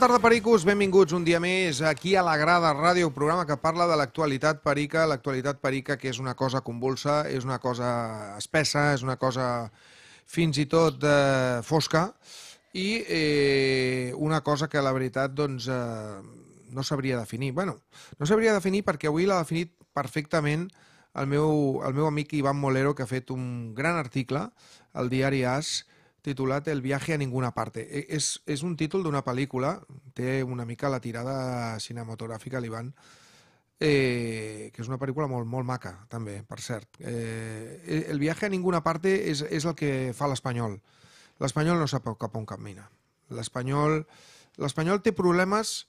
tarda, pericos. Benvinguts un dia més aquí a la Grada Ràdio, programa que parla de l'actualitat perica. L'actualitat perica, que és una cosa convulsa, és una cosa espessa, és una cosa fins i tot eh, fosca, i eh, una cosa que, la veritat, doncs, eh, no sabria definir. bueno, no sabria definir perquè avui l'ha definit perfectament el meu, el meu amic Ivan Molero, que ha fet un gran article al diari AS, titulat El viaje a ninguna parte. És, e, és un títol d'una pel·lícula, té una mica la tirada cinematogràfica, l'Ivan, eh, que és una pel·lícula molt, molt maca, també, per cert. Eh, el viaje a ninguna parte és, és el que fa l'Espanyol. L'Espanyol no sap cap on camina. L'Espanyol l'Espanyol té problemes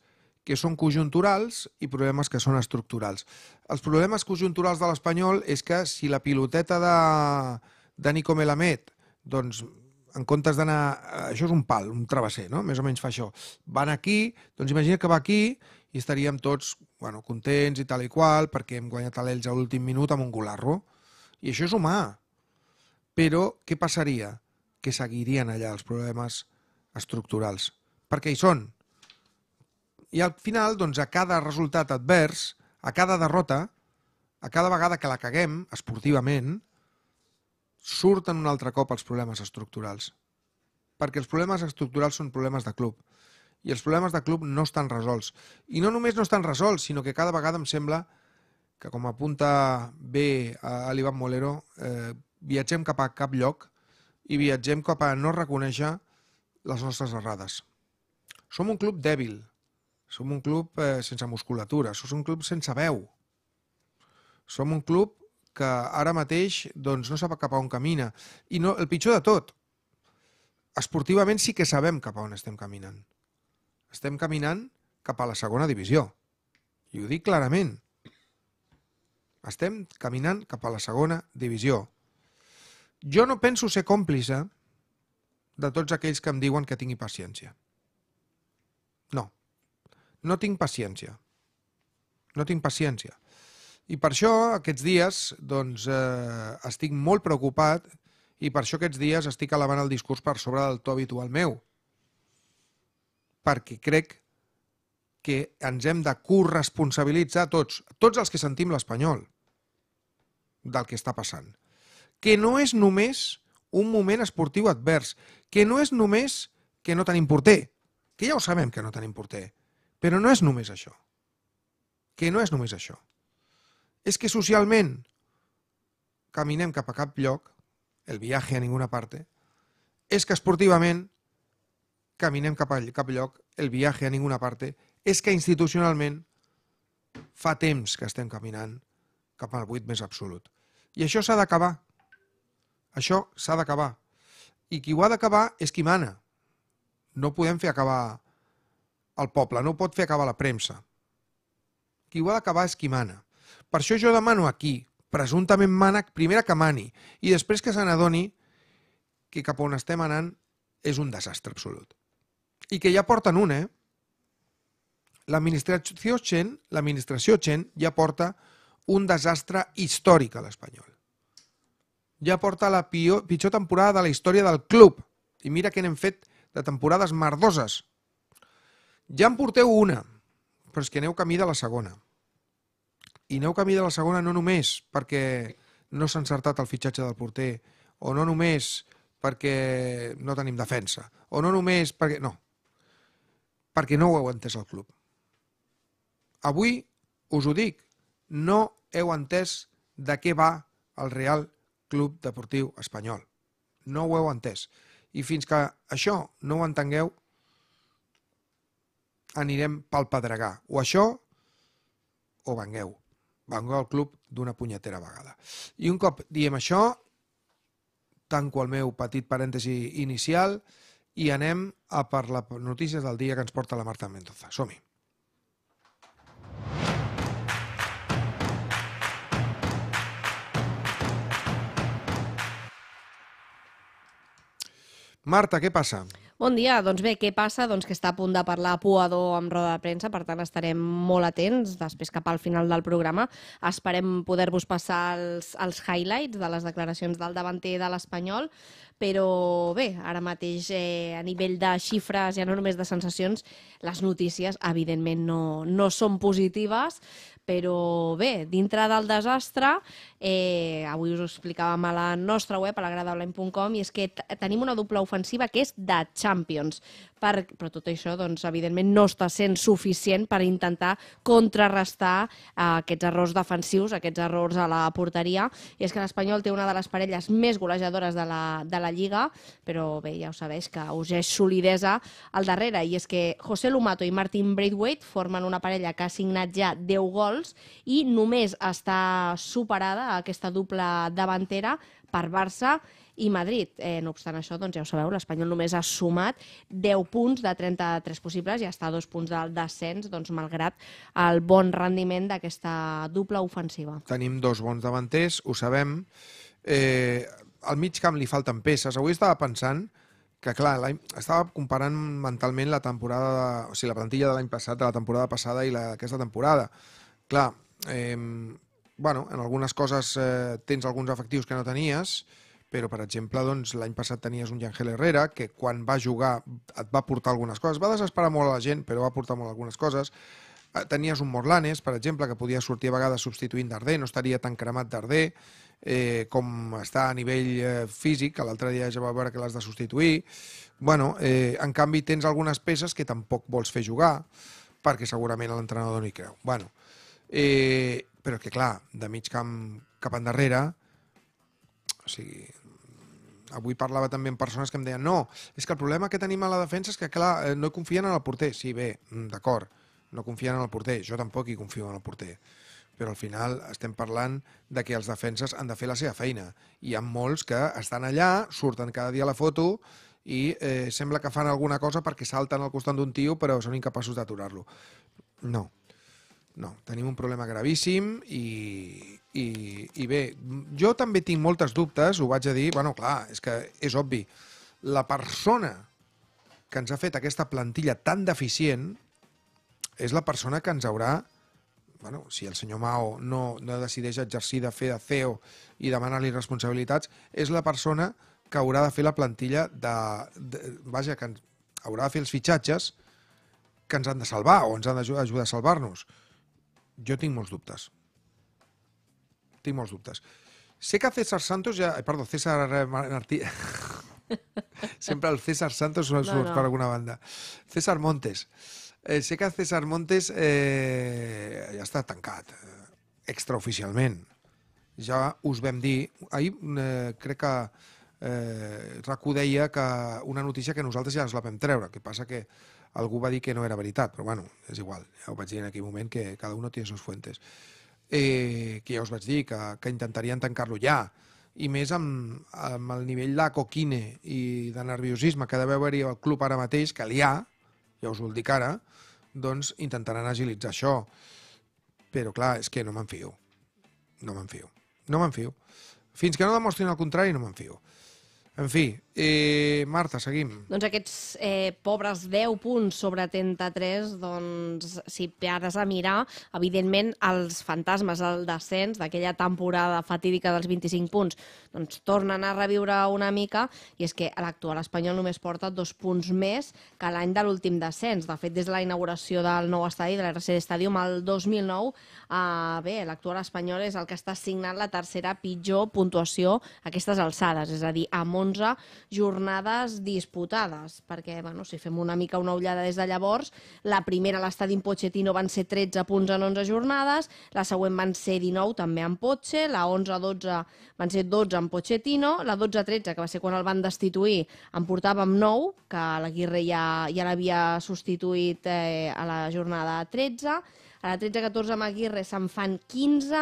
que són conjunturals i problemes que són estructurals. Els problemes conjunturals de l'Espanyol és que si la piloteta de, de Nico Melamed doncs, en comptes d'anar... Eh, això és un pal, un travesser, no? Més o menys fa això. Van aquí, doncs imagina que va aquí i estaríem tots bueno, contents i tal i qual perquè hem guanyat a l'Ells a l'últim minut amb un golarro. I això és humà. Però què passaria? Que seguirien allà els problemes estructurals. Perquè hi són. I al final, doncs, a cada resultat advers, a cada derrota, a cada vegada que la caguem esportivament, surten un altre cop els problemes estructurals. Perquè els problemes estructurals són problemes de club. I els problemes de club no estan resolts. I no només no estan resolts, sinó que cada vegada em sembla que, com apunta bé eh, a l'Ivan Molero, eh, viatgem cap a cap lloc i viatgem cap a no reconèixer les nostres errades. Som un club dèbil, som un club eh, sense musculatura, som un club sense veu, som un club que ara mateix doncs, no sap cap a on camina. I no, el pitjor de tot, esportivament sí que sabem cap a on estem caminant. Estem caminant cap a la segona divisió. I ho dic clarament. Estem caminant cap a la segona divisió. Jo no penso ser còmplice de tots aquells que em diuen que tingui paciència. No. No tinc paciència. No tinc paciència. I per això aquests dies doncs, eh, estic molt preocupat i per això aquests dies estic elevant el discurs per sobre del to habitual meu. Perquè crec que ens hem de corresponsabilitzar tots, tots els que sentim l'espanyol, del que està passant. Que no és només un moment esportiu advers, que no és només que no tenim porter, que ja ho sabem que no tenim porter, però no és només això. Que no és només això es que socialment caminem cap a cap lloc, el viatge a ninguna part, és que esportivament caminem cap a cap lloc, el viatge a ninguna part, és que institucionalment fa temps que estem caminant cap al buit més absolut. I això s'ha d'acabar. Això s'ha d'acabar. I qui ho ha d'acabar és qui mana. No podem fer acabar el poble, no pot fer acabar la premsa. Qui ho ha d'acabar és qui mana. Per això jo demano aquí, presumptament mànec, primera que mani, i després que se n'adoni que cap on estem anant és un desastre absolut. I que ja porten un, eh? L'administració Chen, l'administració Chen ja porta un desastre històric a l'Espanyol. Ja porta la pior, pitjor temporada de la història del club. I mira que n'hem fet de temporades merdoses. Ja en porteu una, però és que aneu camí de la segona i aneu camí de la segona no només perquè no s'ha encertat el fitxatge del porter, o no només perquè no tenim defensa, o no només perquè... No, perquè no ho heu entès el club. Avui, us ho dic, no heu entès de què va el Real Club Deportiu Espanyol. No ho heu entès. I fins que això no ho entengueu, anirem pel pedregar. O això, o vengueu vengo al club d'una punyetera vegada. I un cop diem això, tanco el meu petit parèntesi inicial i anem a per les notícies del dia que ens porta la Marta Mendoza. Som-hi. Marta, què passa? Bon dia. Doncs bé, què passa? Doncs que està a punt de parlar Puador amb roda de premsa, per tant estarem molt atents després cap al final del programa. Esperem poder-vos passar els, els highlights de les declaracions del davanter de l'Espanyol, però bé, ara mateix eh, a nivell de xifres, ja no només de sensacions, les notícies evidentment no, no són positives, però bé, dintre del desastre, eh, avui us ho explicàvem a la nostra web, a l'agradablem.com, i és que tenim una doble ofensiva que és de Champions. Per, però tot això, doncs, evidentment, no està sent suficient per intentar contrarrestar eh, aquests errors defensius, aquests errors a la porteria. I és que l'Espanyol té una de les parelles més golejadores de la, de la Lliga, però bé, ja ho sabeu, que us és solidesa al darrere. I és que José Lumato i Martin Braithwaite formen una parella que ha signat ja 10 gols gols i només està superada aquesta dupla davantera per Barça i Madrid. Eh, no obstant això, doncs ja ho sabeu, l'Espanyol només ha sumat 10 punts de 33 possibles i està a dos punts del descens, doncs, malgrat el bon rendiment d'aquesta dupla ofensiva. Tenim dos bons davanters, ho sabem. Eh, al mig camp li falten peces. Avui estava pensant que, clar, estava comparant mentalment la temporada, de, o sigui, la plantilla de l'any passat, de la temporada passada i la d'aquesta temporada. Clar, eh, bueno, en algunes coses eh, tens alguns efectius que no tenies, però, per exemple, doncs, l'any passat tenies un Yangel Herrera, que quan va jugar et va portar algunes coses. Va desesperar molt a la gent, però va portar molt algunes coses. Eh, tenies un Morlanes, per exemple, que podia sortir a vegades substituint Darder, no estaria tan cremat Darder eh, com està a nivell eh, físic, que l'altre dia ja va veure que l'has de substituir. Bueno, eh, en canvi, tens algunes peces que tampoc vols fer jugar, perquè segurament l'entrenador no hi creu. Bueno, eh, Eh, però és que, clar, de mig camp cap endarrere, o sigui, avui parlava també amb persones que em deien no, és que el problema que tenim a la defensa és que, clar, eh, no confien en el porter. Sí, bé, mm, d'acord, no confien en el porter. Jo tampoc hi confio en el porter. Però al final estem parlant de que els defenses han de fer la seva feina. I hi ha molts que estan allà, surten cada dia a la foto i eh, sembla que fan alguna cosa perquè salten al costat d'un tio però són incapaços d'aturar-lo. No, no, tenim un problema gravíssim i, i, i bé, jo també tinc moltes dubtes, ho vaig a dir, bueno, clar, és que és obvi, la persona que ens ha fet aquesta plantilla tan deficient és la persona que ens haurà bueno, si el senyor Mao no, no decideix exercir de fer de CEO i demanar-li responsabilitats, és la persona que haurà de fer la plantilla de, de, vaja, que haurà de fer els fitxatges que ens han de salvar o ens han d'ajudar a salvar-nos. Jo tinc molts dubtes. Tinc molts dubtes. Sé que César Santos ja... Eh, perdó, César Martí... Sempre el César Santos surt no, no. per alguna banda. César Montes. Eh, sé que César Montes eh, ja està tancat, eh, extraoficialment. Ja us vam dir... Ahir eh, crec que eh, RACU deia que una notícia que nosaltres ja ens la vam treure, que passa que algú va dir que no era veritat, però bueno, és igual, ja ho vaig dir en aquell moment que cada un té les seves fuentes. Eh, que ja us vaig dir que, que intentarien tancar-lo ja, i més amb, amb el nivell de coquine i de nerviosisme que ha d'haver hi al club ara mateix, que l'hi ha, ja us ho dic ara, doncs intentaran agilitzar això. Però clar, és que no me'n fio. No me'n fio. No me'n fio. Fins que no demostrin el contrari, no me'n fio. En fi, eh, Marta, seguim. Doncs aquests eh, pobres 10 punts sobre 33, doncs, si pares a mirar, evidentment, els fantasmes, el descens d'aquella temporada fatídica dels 25 punts, doncs tornen a reviure una mica, i és que l'actual espanyol només porta dos punts més que l'any de l'últim descens. De fet, des de la inauguració del nou estadi, de l'RC Stadium, el 2009, eh, bé, l'actual espanyol és el que està signant la tercera pitjor puntuació a aquestes alçades, és a dir, a molt 11 jornades disputades, perquè bueno, si fem una mica una ullada des de llavors, la primera a l'estadi en Pochettino van ser 13 punts en 11 jornades, la següent van ser 19 també en Poche, la 11-12 van ser 12 en Pochettino, la 12-13, que va ser quan el van destituir, en portàvem 9, que l'Aguirre ja, ja l'havia substituït eh, a la jornada 13, a la 13-14 amb Aguirre se'n fan 15,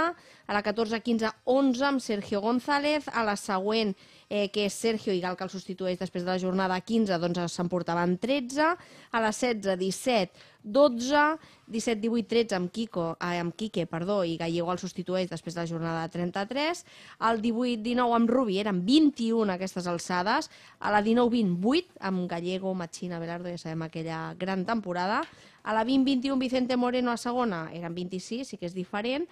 a la 14-15 11 amb Sergio González, a la següent eh, que és Sergio Igal, que el substitueix després de la jornada 15, doncs s'emportaven 13, a la 16-17 12, 17, 18, 13 amb, Kiko, eh, amb Quique perdó, i Gallego el substitueix després de la jornada 33, el 18, 19 amb Rubi, eren 21 aquestes alçades, a la 19, 20, 8 amb Gallego, Machina, Belardo, ja sabem aquella gran temporada, a la 20, 21 Vicente Moreno a segona, eren 26, sí que és diferent,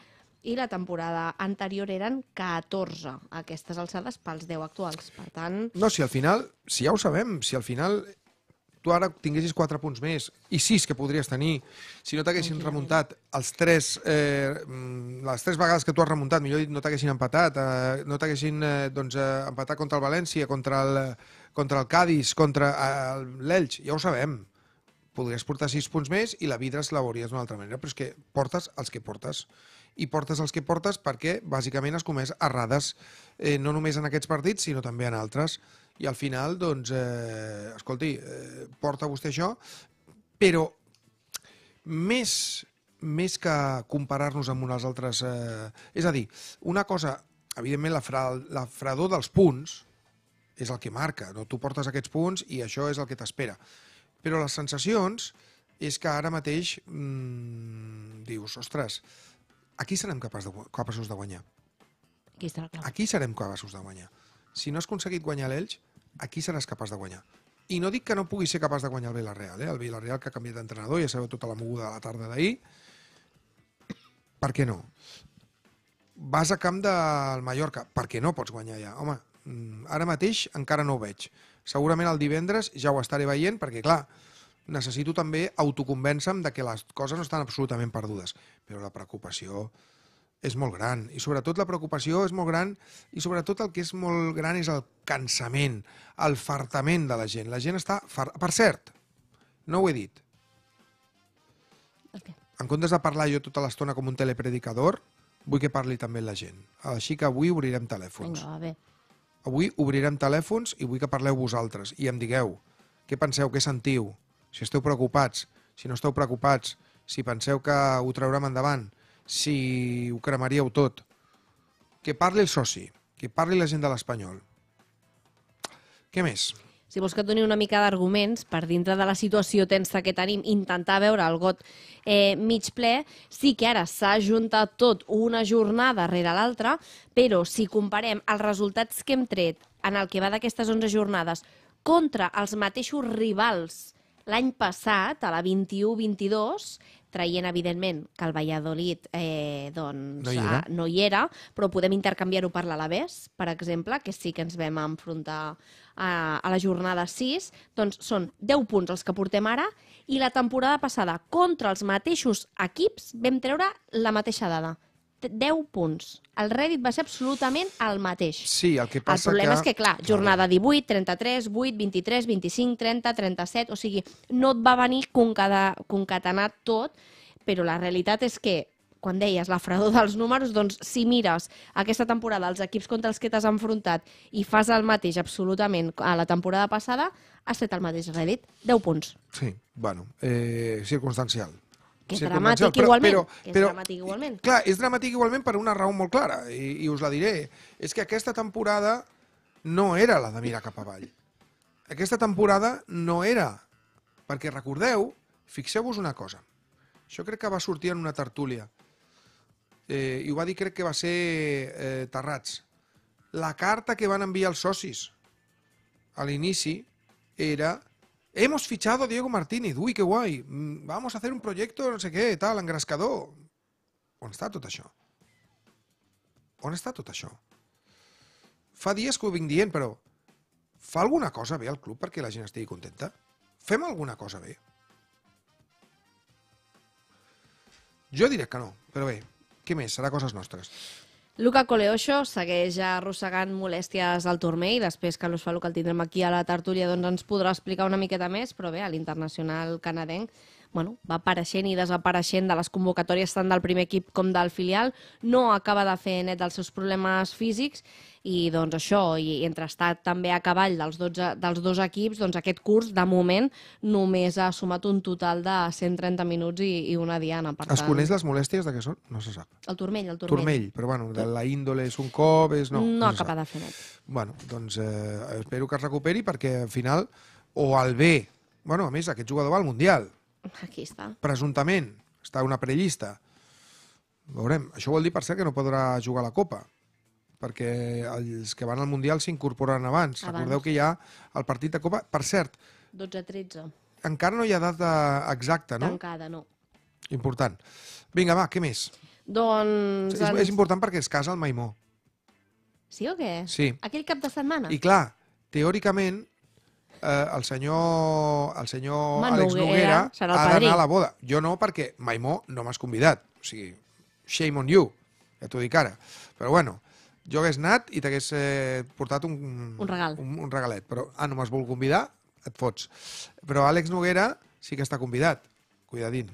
i la temporada anterior eren 14 aquestes alçades pels 10 actuals. Per tant... No, si al final, si ja ho sabem, si al final tu ara tinguessis 4 punts més i 6 que podries tenir, si no t'haguessin remuntat els 3, eh, mm, les 3 vegades que tu has remuntat, millor dit, no t'haguessin empatat, eh, no t'haguessin eh, doncs, eh, empatat contra el València, contra el, contra el Cádiz, contra eh, l'Elx, ja ho sabem. Podries portar 6 punts més i la vida es la d'una altra manera, però és que portes els que portes i portes els que portes perquè bàsicament has comès errades eh, no només en aquests partits sinó també en altres i al final, doncs, eh, escolti, eh, porta vostè això, però més, més que comparar-nos amb unes altres... Eh, és a dir, una cosa, evidentment, la, fra, la fredor dels punts és el que marca, no? tu portes aquests punts i això és el que t'espera. Però les sensacions és que ara mateix mmm, dius, ostres, aquí serem capaç de, capaços de guanyar. Aquí, serà clar. aquí serem capaços de guanyar si no has aconseguit guanyar l'Elx, aquí seràs capaç de guanyar. I no dic que no pugui ser capaç de guanyar el Villarreal, eh? el Villarreal que ha canviat d'entrenador, ja sabeu tota la moguda de la tarda d'ahir. Per què no? Vas a camp del Mallorca, per què no pots guanyar ja? Home, mm, ara mateix encara no ho veig. Segurament el divendres ja ho estaré veient, perquè clar, necessito també autoconvèncer-me de que les coses no estan absolutament perdudes. Però la preocupació és molt gran i sobretot la preocupació és molt gran i sobretot el que és molt gran és el cansament, el fartament de la gent. La gent està... Far... Per cert, no ho he dit. Okay. En comptes de parlar jo tota l'estona com un telepredicador, vull que parli també la gent. Així que avui obrirem telèfons. Vinga, va bé. Avui obrirem telèfons i vull que parleu vosaltres i em digueu què penseu, què sentiu, si esteu preocupats, si no esteu preocupats, si penseu que ho traurem endavant, si ho cremaríeu tot. Que parli el soci, que parli la gent de l'Espanyol. Què més? Si vols que et doni una mica d'arguments per dintre de la situació tensa que tenim, intentar veure el got eh, mig ple, sí que ara s'ha ajuntat tot una jornada rere l'altra, però si comparem els resultats que hem tret en el que va d'aquestes 11 jornades contra els mateixos rivals l'any passat, a la 21-22, traient, evidentment, que el Valladolid eh, doncs, no, hi era. Ah, no hi era, però podem intercanviar-ho per l'Alavés, per exemple, que sí que ens vam enfrontar a, a la jornada 6, doncs són 10 punts els que portem ara, i la temporada passada, contra els mateixos equips, vam treure la mateixa dada. 10 punts. El Reddit va ser absolutament el mateix. Sí, el que passa que... El problema que... és que, clar, jornada 18, 33, 8, 23, 25, 30, 37... O sigui, no et va venir concada, concatenat tot, però la realitat és que quan deies la fredor dels números, doncs si mires aquesta temporada els equips contra els que t'has enfrontat i fas el mateix absolutament a la temporada passada, has fet el mateix rèdit, 10 punts. Sí, bueno, eh, circumstancial que és dramàtic però, igualment. Però, però, que és dramàtic igualment. Clar, és dramàtic igualment per una raó molt clara, i, i us la diré. És que aquesta temporada no era la de mirar cap avall. Aquesta temporada no era. Perquè recordeu, fixeu-vos una cosa. Això crec que va sortir en una tertúlia. Eh, I ho va dir, crec que va ser eh, Terrats. La carta que van enviar els socis a l'inici era Hemos fichado a Diego Martínez, uy, qué guai, mm, vamos a hacer un proyecto, no sé qué, tal, engrascador. On està tot això? On està tot això? Fa dies que ho vinc dient, però fa alguna cosa bé al club perquè la gent estigui contenta? Fem alguna cosa bé? Jo diré que no, però bé, què més? Serà coses nostres. Luca Coleoxo segueix arrossegant molèsties al turmell i després que l'Osfalo, que el tindrem aquí a la tertúlia, doncs ens podrà explicar una miqueta més, però bé, a l'internacional canadenc bueno, va apareixent i desapareixent de les convocatòries tant del primer equip com del filial, no acaba de fer net dels seus problemes físics i doncs això, i, entre estar també a cavall dels, 12, dels dos equips, doncs aquest curs, de moment, només ha sumat un total de 130 minuts i, i una diana. Per es tant... coneix les molèsties de què són? No se sap. El turmell, el turmell. Turmell, però bueno, de la índole és un cop, és... No, no, no acaba de fer net. Bueno, doncs eh, espero que es recuperi perquè al final, o al bé, bueno, a més, aquest jugador va al Mundial, Aquí està. Presuntament, està una prellista. Veurem. Això vol dir, per cert, que no podrà jugar a la Copa perquè els que van al Mundial s'incorporaran abans. abans. Recordeu que hi ha el partit de Copa. Per cert... 12-13. Encara no hi ha data exacta, no? Tancada, no. Important. Vinga, va, què més? Doncs... És, és important perquè es casa el Maimó. Sí o què? Sí. Aquell cap de setmana? I clar, teòricament, eh, el senyor, el senyor Manu Àlex Noguera, Noguera ha d'anar a la boda. Jo no, perquè Maimó no m'has convidat. O sigui, shame on you, ja t'ho dic ara. Però bueno, jo hagués anat i t'hagués eh, portat un, un, regal. Un, un regalet. Però, ah, no m'has volgut convidar? Et fots. Però Àlex Noguera sí que està convidat. Cuidadín.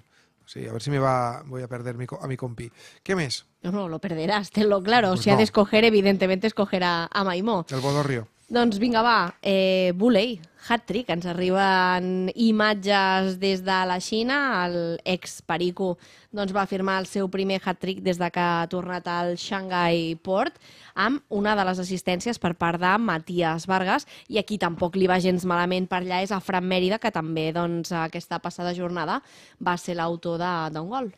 Sí, a ver si me va, voy a perder mi, a mi compi. ¿Qué mes? No, no, lo perderás, tenlo claro. Pues si no. ha de escoger, evidentemente escogerá a Maimó. El Bodorrio. Doncs vinga, va, eh, Bulei hat-trick. Ens arriben imatges des de la Xina. El ex Perico doncs, va firmar el seu primer hat-trick des de que ha tornat al Shanghai Port amb una de les assistències per part de Matías Vargas i aquí tampoc li va gens malament per allà és a Fran Mèrida, que també doncs, aquesta passada jornada va ser l'autor d'un gol.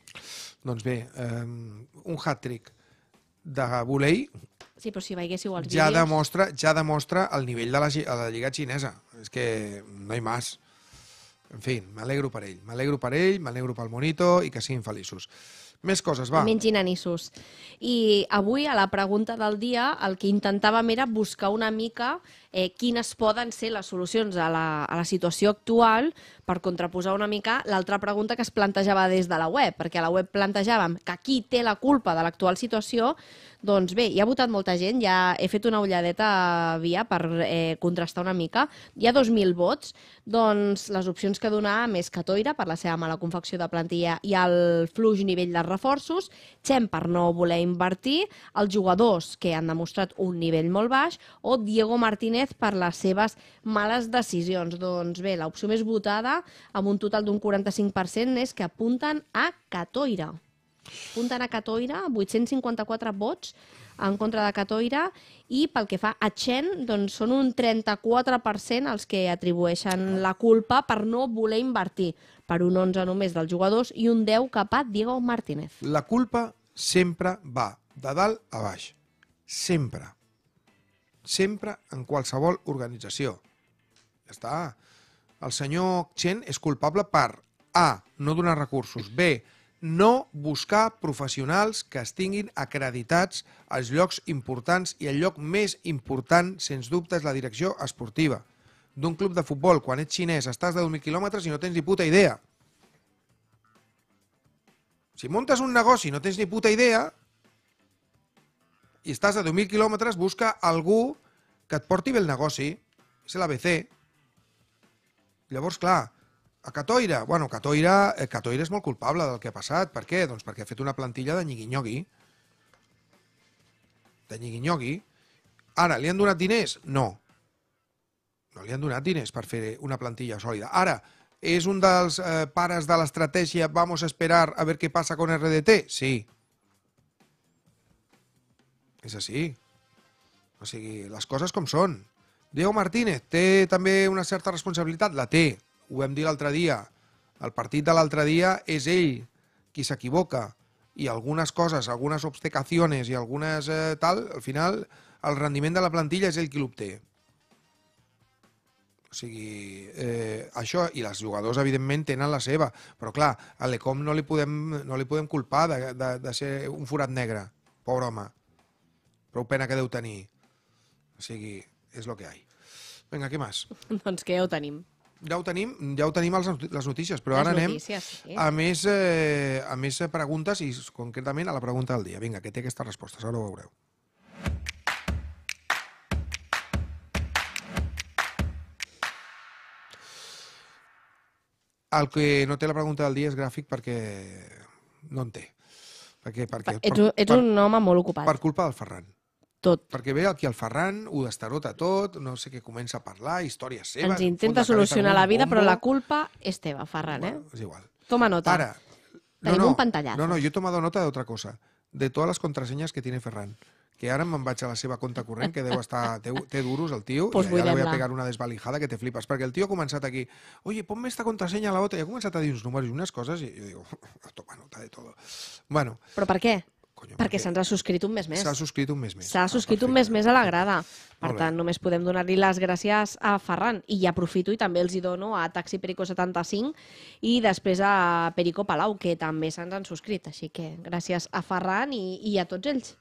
Doncs bé, um, un hat-trick de volei, Sí, però si veiéssiu els ja vídeos... Demostra, ja demostra el nivell de la, de la lliga xinesa. És que no hi més. En fi, m'alegro per ell. M'alegro per ell, m'alegro pel Monito i que siguin feliços. Més coses, va. Mengin anissos. I avui, a la pregunta del dia, el que intentàvem era buscar una mica eh, quines poden ser les solucions a la, a la situació actual per contraposar una mica l'altra pregunta que es plantejava des de la web, perquè a la web plantejàvem que qui té la culpa de l'actual situació, doncs bé, hi ha votat molta gent, ja he fet una ulladeta via per eh, contrastar una mica. Hi ha 2.000 vots, doncs les opcions que donar més que Toira per la seva mala confecció de plantilla i el fluix nivell de reforços, Xem per no voler invertir, els jugadors que han demostrat un nivell molt baix o Diego Martínez per les seves males decisions. Doncs bé, l'opció més votada amb un total d'un 45% és que apunten a Catoira. Punta a Catoira, 854 vots en contra de Catoira i pel que fa a Chen, doncs són un 34% els que atribueixen la culpa per no voler invertir per un 11 només dels jugadors i un 10 cap a Diego Martínez. La culpa sempre va de dalt a baix. Sempre. Sempre en qualsevol organització. Ja està. El senyor Chen és culpable per A. No donar recursos. B no buscar professionals que estiguin acreditats als llocs importants i el lloc més important, sens dubte, és la direcció esportiva d'un club de futbol. Quan ets xinès estàs de 2.000 quilòmetres i no tens ni puta idea. Si muntes un negoci i no tens ni puta idea i estàs a 2.000 quilòmetres, busca algú que et porti bé el negoci. És l'ABC. Llavors, clar, a Catoira. Bueno, Catoira, eh, Catoira és molt culpable del que ha passat. Per què? Doncs perquè ha fet una plantilla de nyigui-nyogui. De nyigui-nyogui. Ara, li han donat diners? No. No li han donat diners per fer una plantilla sòlida. Ara, és un dels eh, pares de l'estratègia vamos a esperar a ver què passa con RDT? Sí. És així. O sigui, les coses com són. Diego Martínez té també una certa responsabilitat? La té. Ho vam dir l'altre dia. El partit de l'altre dia és ell qui s'equivoca i algunes coses, algunes obstecacions i algunes eh, tal, al final el rendiment de la plantilla és ell qui l'obté. O sigui, eh, això, i els jugadors, evidentment, tenen la seva. Però, clar, a l'Ecom no, li podem, no li podem culpar de, de, de ser un forat negre. Pobre home. Prou pena que deu tenir. O sigui, és el que hi ha. Vinga, què més? doncs que ja ho tenim ja ho tenim, ja ho tenim als, les notícies, però les ara notícies, anem sí. a, més, eh, a més preguntes i concretament a la pregunta del dia. Vinga, que té aquestes respostes, ara ho veureu. El que no té la pregunta del dia és gràfic perquè no en té. Perquè, perquè, ets, per, ets un home molt ocupat. Per culpa del Ferran tot. Perquè ve aquí el Ferran, ho destarota tot, no sé què comença a parlar, històries seves... Ens intenta solucionar la vida, bombo. però la culpa és teva, Ferran, bueno, eh? És igual. Toma nota. Ara, Tenim no, no, un pantallazo. No, no, jo he tomado nota d'altra cosa, de totes les contrasenyes que tiene Ferran que ara me'n vaig a la seva compte corrent, que deu estar, té, té duros el tio, pues i ara voy a pegar una desvalijada que te flipes, perquè el tio ha començat aquí, oye, ponme esta contrasenya a la otra, i ha començat a dir uns números i unes coses, i jo digo, toma nota de todo. Bueno, Però per què? Conyo, perquè se'ns ha subscrit un mes més. S'ha subscrit un mes més. S'ha subscrit ah, un mes més a la grada. Per tant, només podem donar-li les gràcies a Ferran. I ja aprofito i també els hi dono a Taxi Perico 75 i després a Perico Palau, que també se'ns han subscrit. Així que gràcies a Ferran i, i a tots ells.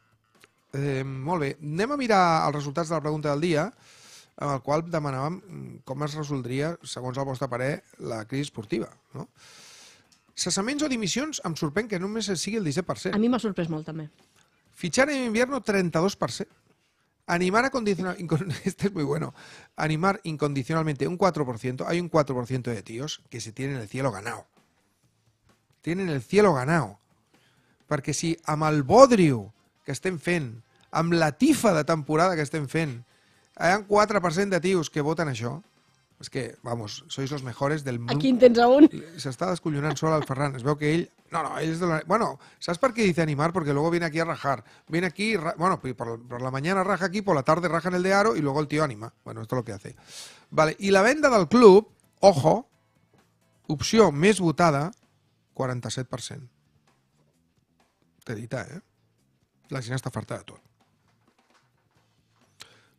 Eh, molt bé. Anem a mirar els resultats de la pregunta del dia en el qual demanàvem mm, com es resoldria, segons el vostre parer, la crisi esportiva. No? Cessaments o dimissions, em sorprèn que només sigui el 17%. A mi m'ha sorprès molt, també. Fitxar en invierno, 32%. Animar a condicional... este es muy bueno, animar incondicionalmente un 4%, hay un 4% de tíos que se tienen el cielo ganado. Tienen el cielo ganado. Perquè si amb el bodriu que estem fent, amb la tifa de temporada que estem fent, hi ha un 4% de tios que voten això, és que, vamos, sois los mejores del món. Aquí en tens a un. S'està descollonant sol al Ferran. Es veu que ell... No, no, ell és de la... Bueno, saps per què dice animar? Porque luego viene aquí a rajar. Viene aquí, ra... bueno, por, por, la mañana raja aquí, por la tarde raja en el de Aro y luego el tío anima. Bueno, esto es lo que hace. Vale, y la venda del club, ojo, opció més votada, 47%. T'he dit, eh? La gent està farta de tot.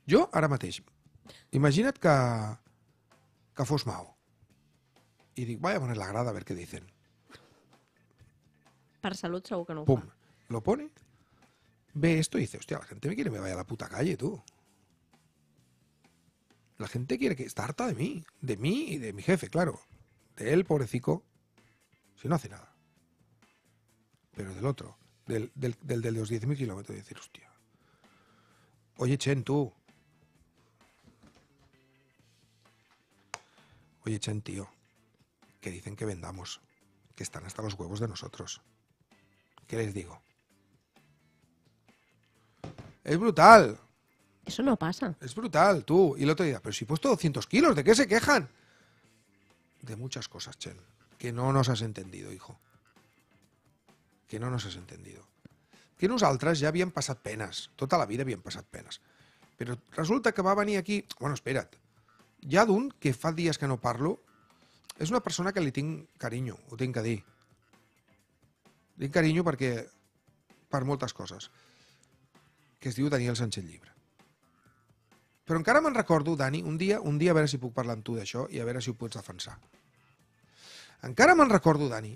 Jo, ara mateix, imagina't que cafos mao y digo vaya a poner la grada a ver qué dicen. para salud que no Pum, lo pone, ve esto y dice, hostia, la gente me quiere me vaya a la puta calle, tú. La gente quiere que... Está harta de mí, de mí y de mi jefe, claro. De él, pobrecico, si no hace nada. Pero del otro, del, del, del, del de los 10.000 kilómetros, decir, hostia. Oye, Chen, tú, Oye, Chen, tío, que dicen que vendamos, que están hasta los huevos de nosotros. ¿Qué les digo? Es brutal. Eso no pasa. Es brutal, tú. Y el otro día, pero si he puesto 200 kilos, ¿de qué se quejan? De muchas cosas, Chen. Que no nos has entendido, hijo. Que no nos has entendido. Que altras ya bien pasado penas, toda la vida bien pasado penas. Pero resulta que va venir aquí... Bueno, espérate. Hi ha d'un que fa dies que no parlo, és una persona que li tinc carinyo, ho tinc que dir. Li tinc carinyo perquè per moltes coses, que es diu Daniel Sánchez Llibre. Però encara me'n recordo, Dani, un dia, un dia a veure si puc parlar amb tu d'això i a veure si ho pots defensar. Encara me'n recordo, Dani,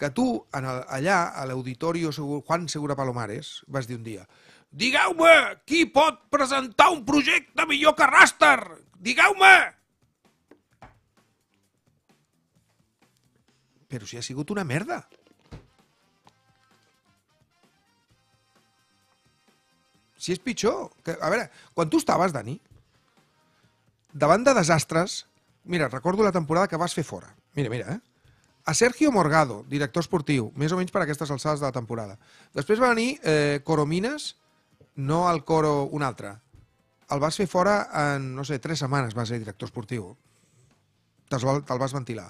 que tu en el, allà, a l'Auditorio Juan Segura Palomares, vas dir un dia Digueu-me qui pot presentar un projecte millor que Raster! Digueu-me! Però si ha sigut una merda. Si és pitjor. Que, a veure, quan tu estaves, Dani, davant de desastres... Mira, recordo la temporada que vas fer fora. Mira, mira, eh? a Sergio Morgado, director esportiu, més o menys per aquestes alçades de la temporada. Després va venir eh, Coromines, no al Coro un altre. El vas fer fora en, no sé, tres setmanes va ser director esportiu. Te'l te vas ventilar.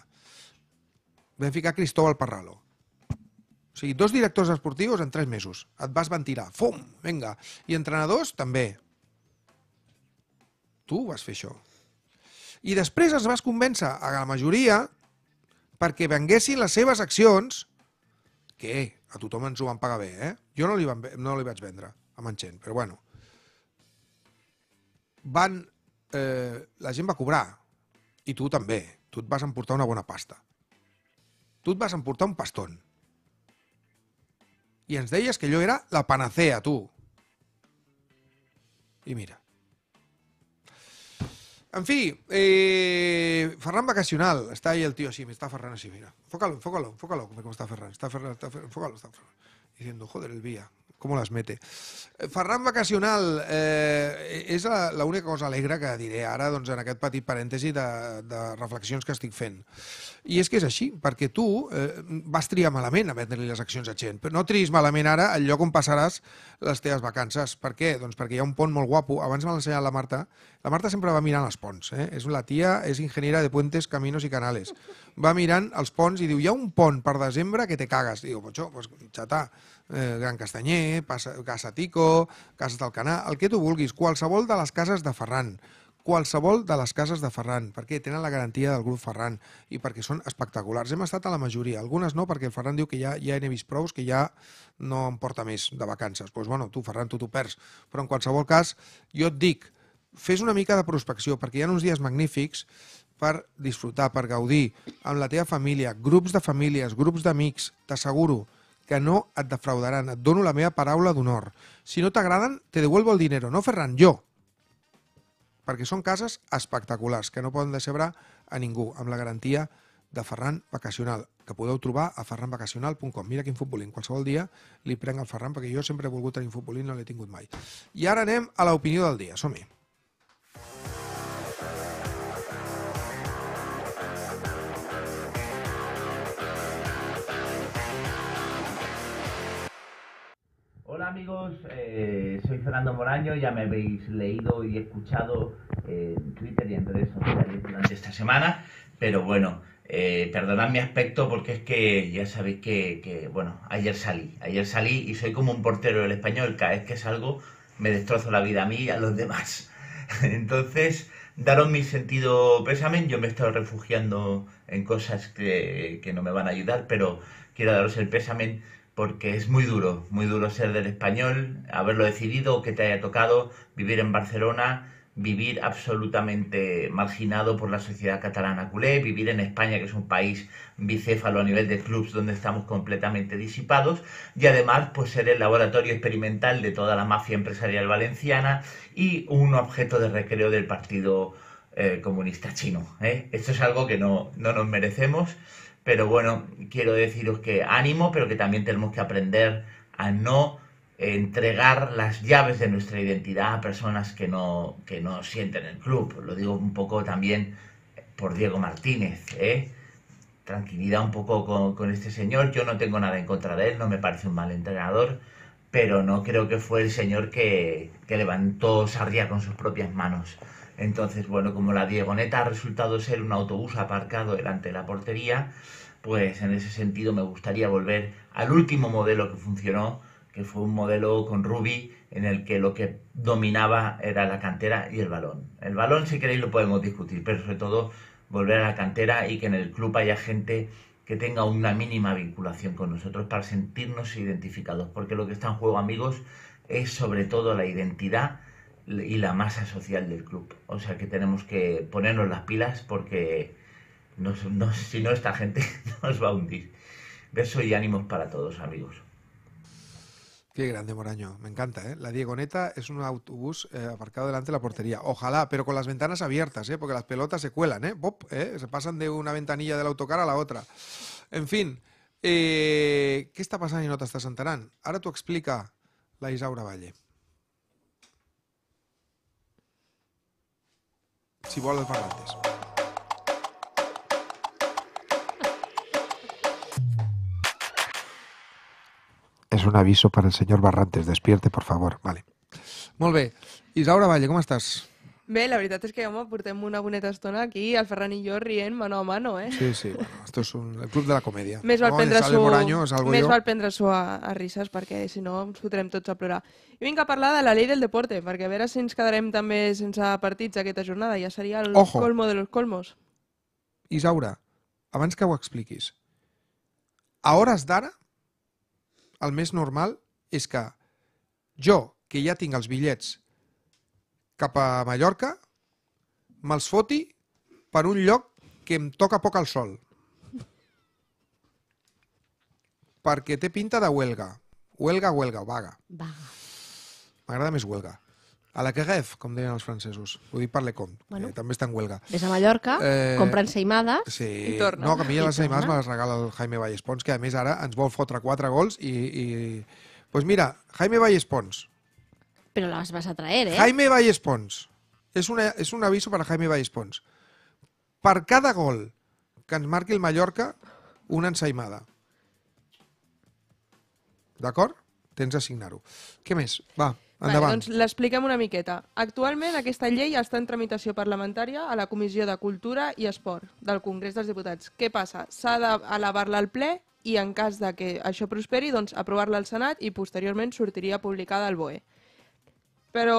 Vam ficar Cristóbal Parralo. O sigui, dos directors esportius en tres mesos. Et vas ventilar. Fum! Vinga. I entrenadors, també. Tu vas fer això. I després es vas convèncer a la majoria perquè venguessin les seves accions, que a tothom ens ho van pagar bé, eh? Jo no li, van, no li vaig vendre a en gent, però bueno. Van, eh, la gent va cobrar, i tu també, tu et vas emportar una bona pasta. Tu et vas emportar un paston. I ens deies que allò era la panacea, tu. I mira. En fi, eh, Ferran Vacacional, està ahí el tio així, està Ferran així, mira. Enfócalo, enfócalo, enfócalo, com està Ferran, està Ferran, està Ferran, enfócalo, está Ferran. Diciendo, joder, el Vía, ¿Cómo las mete? Eh, Ferran Vacacional, eh, és l'única cosa alegre que diré ara doncs, en aquest petit parèntesi de, de reflexions que estic fent. I és que és així, perquè tu eh, vas triar malament a vendre-li les accions a gent, però no triis malament ara el lloc on passaràs les teves vacances. Per què? Doncs perquè hi ha un pont molt guapo. Abans me l'ha la Marta. La Marta sempre va mirant els ponts. Eh? És la tia, és ingeniera de puentes, caminos i canales. Va mirant els ponts i diu, hi ha un pont per desembre que te cagues. Diu, potxo, pues, doncs, xatà, eh, Gran Castanyer, Passa, Casa Tico, Casa del Canà, el que tu vulguis, qualsevol de les cases de Ferran, qualsevol de les cases de Ferran, perquè tenen la garantia del grup Ferran i perquè són espectaculars. Hem estat a la majoria, algunes no, perquè el Ferran diu que ja, ja n'he vist prous, que ja no em porta més de vacances. Doncs pues, bueno, tu, Ferran, tu t'ho perds. Però en qualsevol cas, jo et dic, fes una mica de prospecció, perquè hi ha uns dies magnífics per disfrutar, per gaudir, amb la teva família, grups de famílies, grups d'amics, t'asseguro, que no et defraudaran. Et dono la meva paraula d'honor. Si no t'agraden, te devuelvo el dinero. No, Ferran, jo. Perquè són cases espectaculars, que no poden decebrar a ningú, amb la garantia de Ferran Vacacional, que podeu trobar a ferranvacacional.com. Mira quin futbolín. Qualsevol dia li prenc el Ferran, perquè jo sempre he volgut tenir un futbolín, no l'he tingut mai. I ara anem a l'opinió del dia. Som-hi. Hola amigos, eh, soy Fernando Moraño, ya me habéis leído y escuchado eh, en Twitter y en redes sociales durante esta semana, pero bueno, eh, perdonad mi aspecto porque es que ya sabéis que, bueno, ayer salí, ayer salí y soy como un portero del español, cada vez que salgo me destrozo la vida a mí y a los demás. Entonces, daros mi sentido pésame, yo me he estado refugiando en cosas que, que no me van a ayudar, pero quiero daros el pésame porque es muy duro, muy duro ser del español, haberlo decidido o que te haya tocado vivir en Barcelona, vivir absolutamente marginado por la sociedad catalana culé, vivir en España, que es un país bicéfalo a nivel de clubs donde estamos completamente disipados, y además pues ser el laboratorio experimental de toda la mafia empresarial valenciana y un objeto de recreo del Partido eh, Comunista Chino. ¿eh? Esto es algo que no, no nos merecemos pero bueno, quiero deciros que ánimo, pero que también tenemos que aprender a no entregar las llaves de nuestra identidad a personas que no, que no sienten el club. Lo digo un poco también por Diego Martínez. ¿eh? Tranquilidad un poco con, este señor. Yo no tengo nada en contra de él, no me parece un mal entrenador, pero no creo que fue el señor que, que levantó Sarria con sus propias manos. Entonces, bueno, como la Diegoneta ha resultado ser un autobús aparcado delante de la portería, pues en ese sentido me gustaría volver al último modelo que funcionó, que fue un modelo con Ruby en el que lo que dominaba era la cantera y el balón. El balón, si queréis, lo podemos discutir, pero sobre todo volver a la cantera y que en el club haya gente que tenga una mínima vinculación con nosotros para sentirnos identificados, porque lo que está en juego, amigos, es sobre todo la identidad y la masa social del club. O sea que tenemos que ponernos las pilas porque no, si no, esta gente nos va a hundir. Beso y ánimos para todos, amigos. Qué grande Moraño, me encanta. ¿eh? La Diegoneta es un autobús eh, aparcado delante de la portería. Ojalá, pero con las ventanas abiertas, ¿eh? porque las pelotas se cuelan, ¿eh? ¿eh? se pasan de una ventanilla del autocar a la otra. En fin, eh, ¿qué está pasando en Nota hasta Santarán? Ahora tú explica la Isaura Valle. Si para antes... es un aviso para el senyor Barrantes. Despierte, por favor. Vale. Molt bé. Isaura Valle, com estàs? Bé, la veritat és que, home, portem una boneta estona aquí, el Ferran i jo rient mano a mano, eh? Sí, sí, bueno, esto es un, el club de la comèdia. Més val prendre-s'ho Moraño, su... jo. prendre a, a risses, perquè si no ens fotrem tots a plorar. I vinc a parlar de la llei del deporte, perquè a veure si ens quedarem també sense partits aquesta jornada, ja seria el Ojo. colmo de los colmos. Isaura, abans que ho expliquis, a hores d'ara el més normal és que jo, que ja tinc els bitllets cap a Mallorca, me'ls foti per un lloc que em toca poc al sol. Perquè té pinta de huelga. Huelga, huelga, vaga. Vaga. M'agrada més huelga. A la que agaf, com deien els francesos. Ho dic per com. bueno. que també està en huelga. Ves a Mallorca, eh, compren seimades sí. i torna. No, que a mi les seimades me les regala el Jaime Vallespons, que a més ara ens vol fotre quatre gols i... i... pues mira, Jaime Vallespons. Però les vas a traer, eh? Jaime Vallespons. És, una, és un aviso per a Jaime Vallespons. Per cada gol que ens marqui el Mallorca, una ensaimada. D'acord? Tens a signar-ho. Què més? Va. Endavant. Vale, doncs l'expliquem una miqueta. Actualment aquesta llei està en tramitació parlamentària a la Comissió de Cultura i Esport del Congrés dels Diputats. Què passa? S'ha d'elevar-la al ple i en cas de que això prosperi, doncs aprovar-la al Senat i posteriorment sortiria publicada al BOE. Però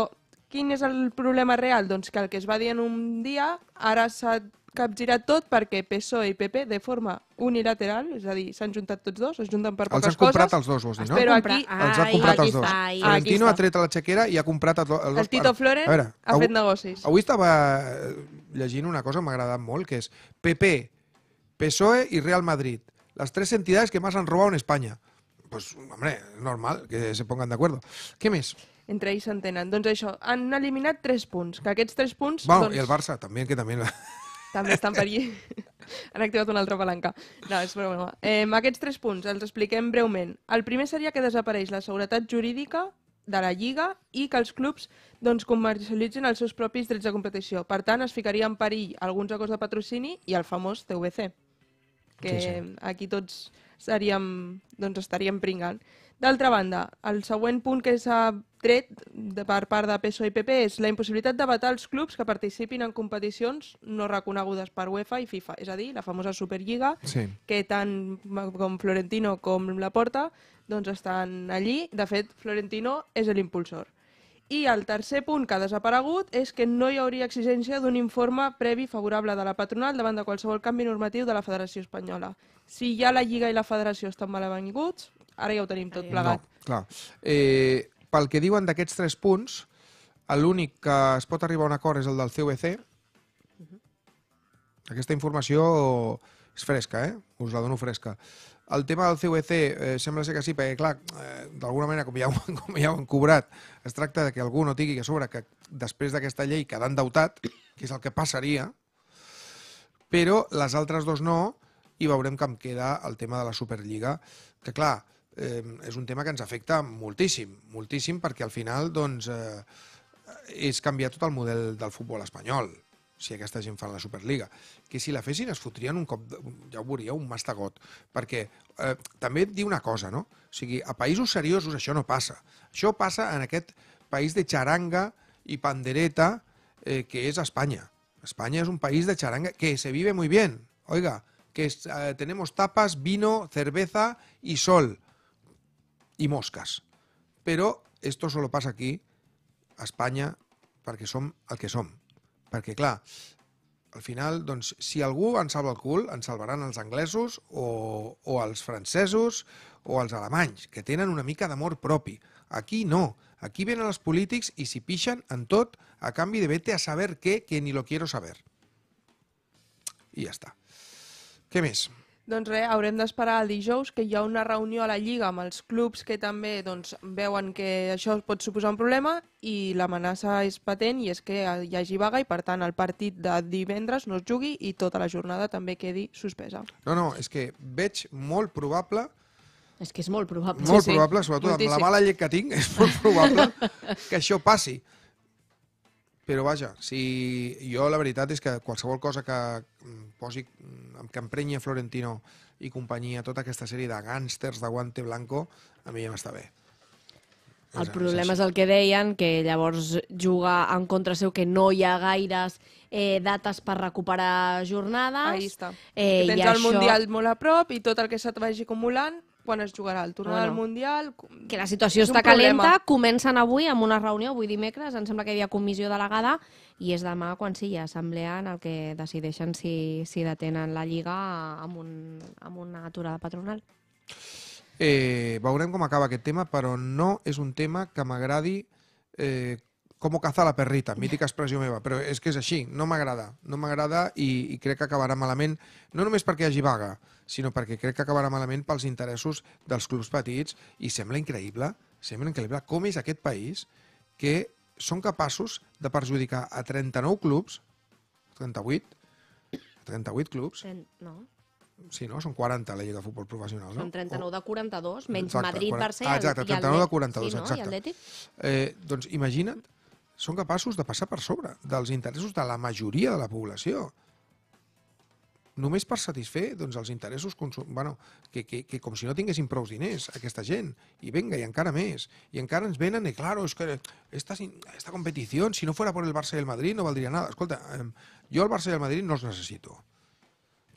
quin és el problema real? Doncs que el que es va dir en un dia ara s'ha capgirat tot perquè PSOE i PP, de forma unilateral, és a dir, s'han juntat tots dos, es junten per poques coses... Els han comprat els dos, vols dir, no? Però aquí... Ah, els han comprat els dos. Ai, Florentino ha tret a la xequera i ha comprat els, dos. El Tito Floren veure, ha fet negocis. Avui estava eh, llegint una cosa que m'ha agradat molt, que és PP, PSOE i Real Madrid. les tres entitats que més han robat en Espanya. Pues, hombre, normal que se pongan de acuerdo. Què més? entre ells s'entenen. Doncs això, han eliminat tres punts, que aquests tres punts... Bueno, doncs... i el Barça, també, que també... També estan per allí. Han activat una altra palanca. No, és broma. Eh, aquests tres punts els expliquem breument. El primer seria que desapareix la seguretat jurídica de la Lliga i que els clubs doncs, comercialitzin els seus propis drets de competició. Per tant, es ficaria en perill alguns acords de patrocini i el famós TVC, que sí, sí. aquí tots seríem, doncs, estaríem pringant. D'altra banda, el següent punt que s'ha tret de per part de PSOE i PP és la impossibilitat de vetar els clubs que participin en competicions no reconegudes per UEFA i FIFA, és a dir, la famosa Superliga, sí. que tant com Florentino com la Porta doncs estan allí. De fet, Florentino és l'impulsor. I el tercer punt que ha desaparegut és que no hi hauria exigència d'un informe previ favorable de la patronal davant de qualsevol canvi normatiu de la Federació Espanyola. Si ja la Lliga i la Federació estan malavenguts, Ara ja ho tenim tot plegat. No, clar. Eh, pel que diuen d'aquests tres punts, l'únic que es pot arribar a un acord és el del CVC. Uh e mhm. -huh. Aquesta informació és fresca, eh? Us la dono fresca. El tema del CVC e eh, sembla ser que sí, perquè, clar, eh, d'alguna manera, com ja, ho, com ja ho han cobrat, es tracta de que algú no tingui a sobre que després d'aquesta llei queda endeutat, que és el que passaria, però les altres dos no, i veurem que em queda el tema de la Superliga, que, clar, eh, eh, és un tema que ens afecta moltíssim, moltíssim, perquè al final doncs, eh, és canviar tot el model del futbol espanyol si aquesta gent fan la Superliga, que si la fessin es fotrien un cop, de, ja ho veuríeu, un mastegot, perquè eh, també et diu una cosa, no? O sigui, a països seriosos això no passa. Això passa en aquest país de xaranga i pandereta eh, que és Espanya. Espanya és un país de xaranga que se vive muy bien, oiga, que es, eh, tenemos tapas, vino, cerveza i sol y moscas. Però esto solo pasa aquí, a Espanya, perquè som el que som. Perquè, clar, al final, doncs, si algú ens salva el cul, ens salvaran els anglesos o, o els francesos o els alemanys, que tenen una mica d'amor propi. Aquí no. Aquí venen els polítics i s'hi pixen en tot a canvi de vete a saber què, que ni lo quiero saber. I ja està. Què més? Doncs res, haurem d'esperar el dijous, que hi ha una reunió a la Lliga amb els clubs que també doncs, veuen que això pot suposar un problema i l'amenaça és patent i és que hi hagi vaga i, per tant, el partit de divendres no es jugui i tota la jornada també quedi suspesa. No, no, és que veig molt probable és que és molt probable. Molt sí, probable, sí. sobretot Moltíssim. amb la mala llet que tinc, és molt probable que això passi. Però vaja, si jo la veritat és que qualsevol cosa que mm, posi, mm, que emprenyi a Florentino i companyia tota aquesta sèrie de gànsters de guante blanco, a mi ja m'està bé. El és, problema és, és el que deien, que llavors juga en contra seu que no hi ha gaires eh, dates per recuperar jornades. Ahí està. Eh, que tens el això... Mundial molt a prop i tot el que se't vagi acumulant quan es jugarà el torneig bueno, del Mundial... Que la situació està problema. calenta, comencen avui amb una reunió, avui dimecres, em sembla que hi havia comissió delegada, i és demà quan sí, hi assemblea en el que decideixen si, si detenen la Lliga amb, un, amb una aturada patronal. Eh, veurem com acaba aquest tema, però no és un tema que m'agradi eh, com cazar la perrita, mítica expressió meva, però és que és així, no m'agrada, no m'agrada i, i crec que acabarà malament, no només perquè hi hagi vaga, sinó perquè crec que acabarà malament pels interessos dels clubs petits i sembla increïble, sembla increïble com és aquest país que són capaços de perjudicar a 39 clubs, 38, 38 clubs. No. Sí, no? Són 40 la Lliga de Futbol Professional, no? Són 39 de 42, menys exacte, Madrid, 40... Barça i ah, exacte, 39 de 42, sí, no? exacte. Atlètic? Eh, doncs imagina't, són capaços de passar per sobre dels interessos de la majoria de la població només per satisfer doncs, els interessos consum... bueno, que, que, que com si no tinguessin prou diners aquesta gent, i venga, i encara més, i encara ens venen, i claro, és que esta, esta competició, si no fuera por el Barça i el Madrid no valdria nada. Escolta, jo el Barça i el Madrid no els necessito,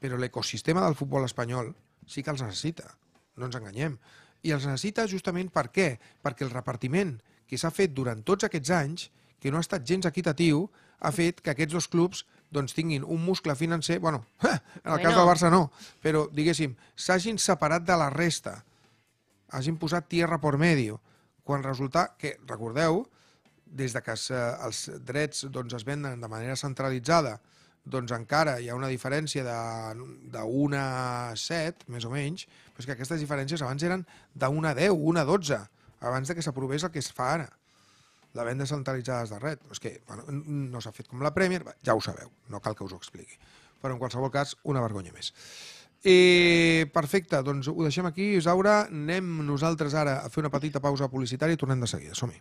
però l'ecosistema del futbol espanyol sí que els necessita, no ens enganyem. I els necessita justament per què? Perquè el repartiment que s'ha fet durant tots aquests anys, que no ha estat gens equitatiu, ha fet que aquests dos clubs doncs tinguin un muscle financer, bueno, en el bueno. cas del Barça no, però diguéssim, s'hagin separat de la resta, hagin posat tierra por medio, quan resulta que, recordeu, des de que eh, els drets doncs, es venden de manera centralitzada, doncs encara hi ha una diferència d'una a 7, més o menys, però és que aquestes diferències abans eren d'una a 10, una a 12, abans de que s'aprovés el que es fa ara la venda centralitzada de red. És que bueno, no s'ha fet com la Premier, ja ho sabeu, no cal que us ho expliqui. Però en qualsevol cas, una vergonya més. I perfecte, doncs ho deixem aquí, Isaura. Anem nosaltres ara a fer una petita pausa publicitària i tornem de seguida. Som-hi.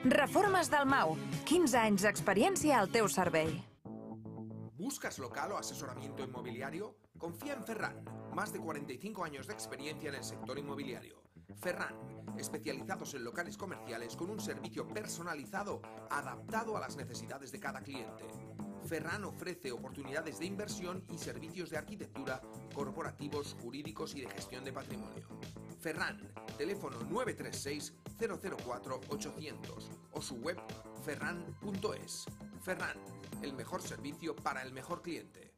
Reformas del Mau. 15 anys experiencia al teu ¿Buscas local o asesoramiento inmobiliario? Confía en Ferran. Más de 45 años de experiencia en el sector inmobiliario. Ferran, especializados en locales comerciales con un servicio personalizado adaptado a las necesidades de cada cliente. Ferran ofrece oportunidades de inversión y servicios de arquitectura, corporativos, jurídicos y de gestión de patrimonio. Ferran, teléfono 936-004-800 o su web ferran.es. Ferran, el mejor servicio para el mejor cliente.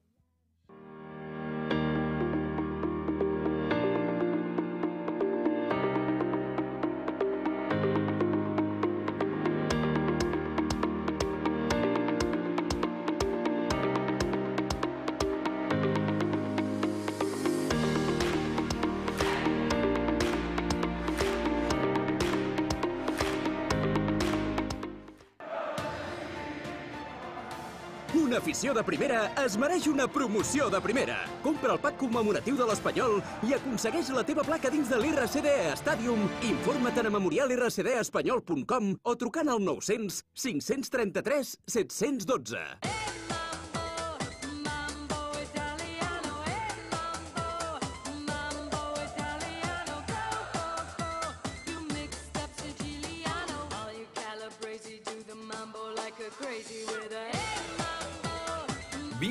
formació de primera es mereix una promoció de primera. Compra el pack commemoratiu de l'Espanyol i aconsegueix la teva placa dins de l'RCD Stadium. Informa't a memorialrcdespanyol.com o trucant al 900 533 712. crazy with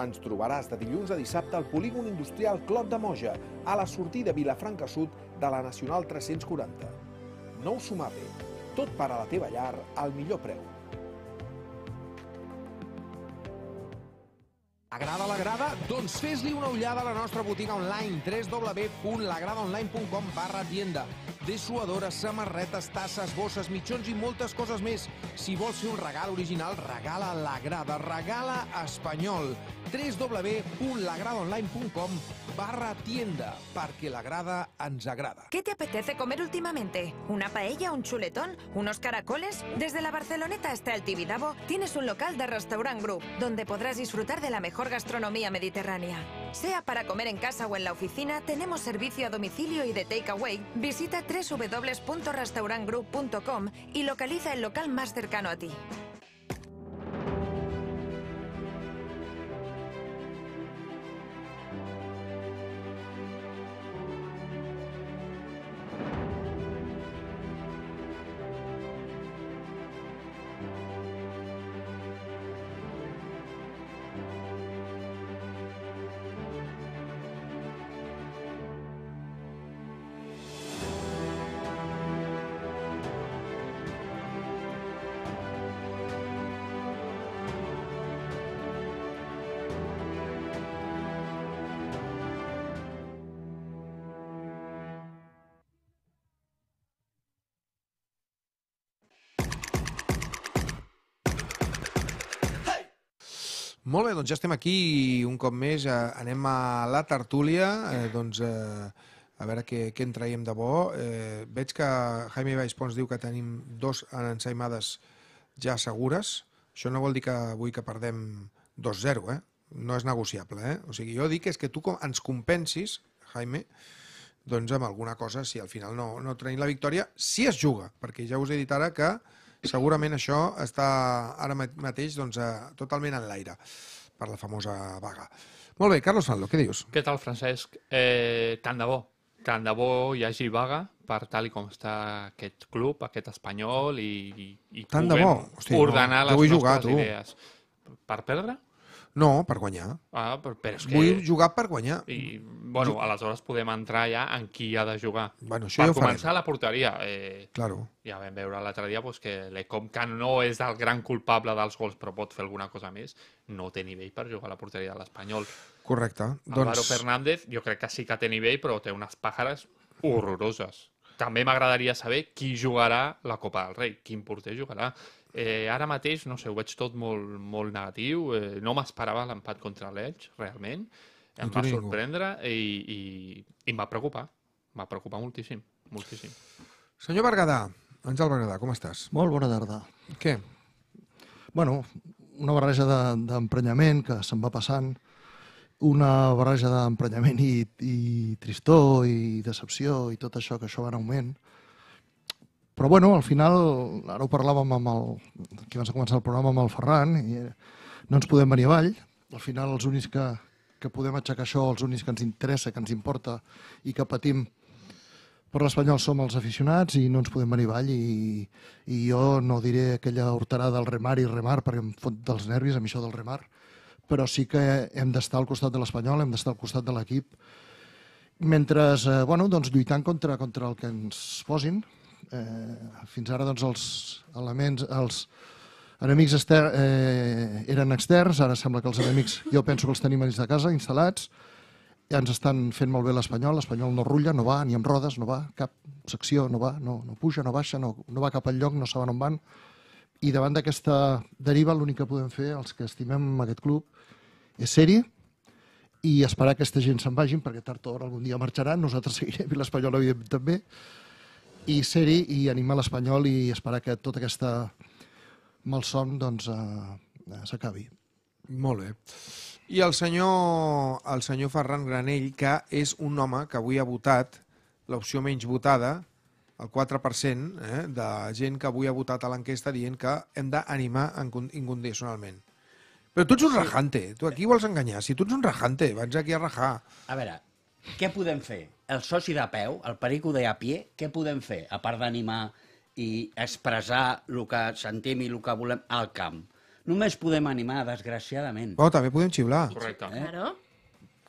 Ens trobaràs de dilluns a dissabte al polígon industrial Clot de Moja, a la sortida Vilafranca Sud de la Nacional 340. Nou Sumate, tot per a la teva llar al millor preu. Agrada la grada? Doncs fes-li una ullada a la nostra botiga online www.lagradaonline.com barra tienda desuadoras, samarretes, tazas, bolsas, mitjons y moltes cosas més. Si vols fer un regalo original, regala la grada, regala español. www.lagradaonline.com barra tienda, parque la grada ens agrada. ¿Qué te apetece comer últimamente? ¿Una paella, un chuletón, unos caracoles? Desde la Barceloneta hasta el Tibidabo tienes un local de Restaurant Group, donde podrás disfrutar de la mejor gastronomía mediterránea. Sea para comer en casa o en la oficina, tenemos servicio a domicilio y de takeaway. Visita www.restaurangroup.com y localiza el local más cercano a ti. Molt bé, doncs ja estem aquí un cop més. Eh, anem a la tertúlia, eh, doncs... Eh, a veure què, què en traiem de bo. Eh, veig que Jaime Baix diu que tenim dos ensaïmades ja segures. Això no vol dir que avui que perdem 2-0, eh? No és negociable, eh? O sigui, jo dic que és que tu ens compensis, Jaime, doncs amb alguna cosa, si al final no, no traïm la victòria, si es juga, perquè ja us he dit ara que segurament això està ara mateix doncs, eh, totalment en l'aire per la famosa vaga. Molt bé, Carlos Sanlo, què dius? Què tal, Francesc? Eh, tant de bo, tant de bo hi hagi vaga per tal com està aquest club, aquest espanyol i, i tant puguem de bo. Hosti, ordenar no, les nostres jugar, tu. idees. Per perdre? No, per guanyar. Ah, però, però és que... Vull jugar per guanyar. I, bueno, jo... aleshores podem entrar ja en qui ha de jugar. Bueno, això per ja començar, farem. la porteria. Eh, claro. Ja vam veure l'altre dia pues, que l'Ecom, que no és el gran culpable dels gols, però pot fer alguna cosa més, no té nivell per jugar a la porteria de l'Espanyol. Correcte. Álvaro doncs... Fernández, jo crec que sí que té nivell, però té unes pàjares horroroses. També m'agradaria saber qui jugarà la Copa del Rei, quin porter jugarà. Eh, ara mateix, no sé, ho veig tot molt, molt negatiu. Eh, no m'esperava l'empat contra l'Elx, realment. Em no va sorprendre i, i, i em va preocupar. Em va preocupar moltíssim, moltíssim. Senyor Berguedà, Àngel Berguedà, com estàs? Molt bona tarda. Què? Bueno, una barreja d'emprenyament de, que se'n va passant, una barreja d'emprenyament i, i tristor i decepció i tot això, que això va en augment. Però bueno, al final, ara ho parlàvem amb el... que vas a començar el programa amb el Ferran, i eh, no ens podem venir avall. Al final, els únics que, que podem aixecar això, els únics que ens interessa, que ens importa i que patim per l'Espanyol som els aficionats i no ens podem venir avall i, i jo no diré aquella hortarà del remar i remar perquè em fot dels nervis amb això del remar, però sí que hem d'estar al costat de l'Espanyol, hem d'estar al costat de l'equip, mentre, eh, bueno, doncs lluitant contra, contra el que ens posin, eh, fins ara doncs, els elements, els enemics exter eh, eren externs, ara sembla que els enemics jo penso que els tenim dins de casa, instal·lats, ja ens estan fent molt bé l'espanyol, l'espanyol no rulla, no va, ni amb rodes, no va, cap secció, no va, no, no puja, no baixa, no, no va cap al lloc, no saben on van, i davant d'aquesta deriva l'únic que podem fer, els que estimem aquest club, és ser-hi i esperar que aquesta gent se'n vagin, perquè tard o d'hora algun dia marxaran, nosaltres seguirem i l'Espanyol, evidentment, també, i ser-hi i animar l'espanyol i esperar que tota aquesta malson doncs, eh, eh, s'acabi. Molt bé. I el senyor, el senyor Ferran Granell, que és un home que avui ha votat l'opció menys votada, el 4% eh, de gent que avui ha votat a l'enquesta dient que hem d'animar incondicionalment. Però tu ets un rajante, tu aquí vols enganyar. Si tu ets un rajante, vens aquí a rajar. A veure, què podem fer? el soci de peu, el perico de a pie, què podem fer, a part d'animar i expressar el que sentim i el que volem al camp? Només podem animar, desgraciadament. Oh, també podem xiblar. Correcte. Eh? Claro.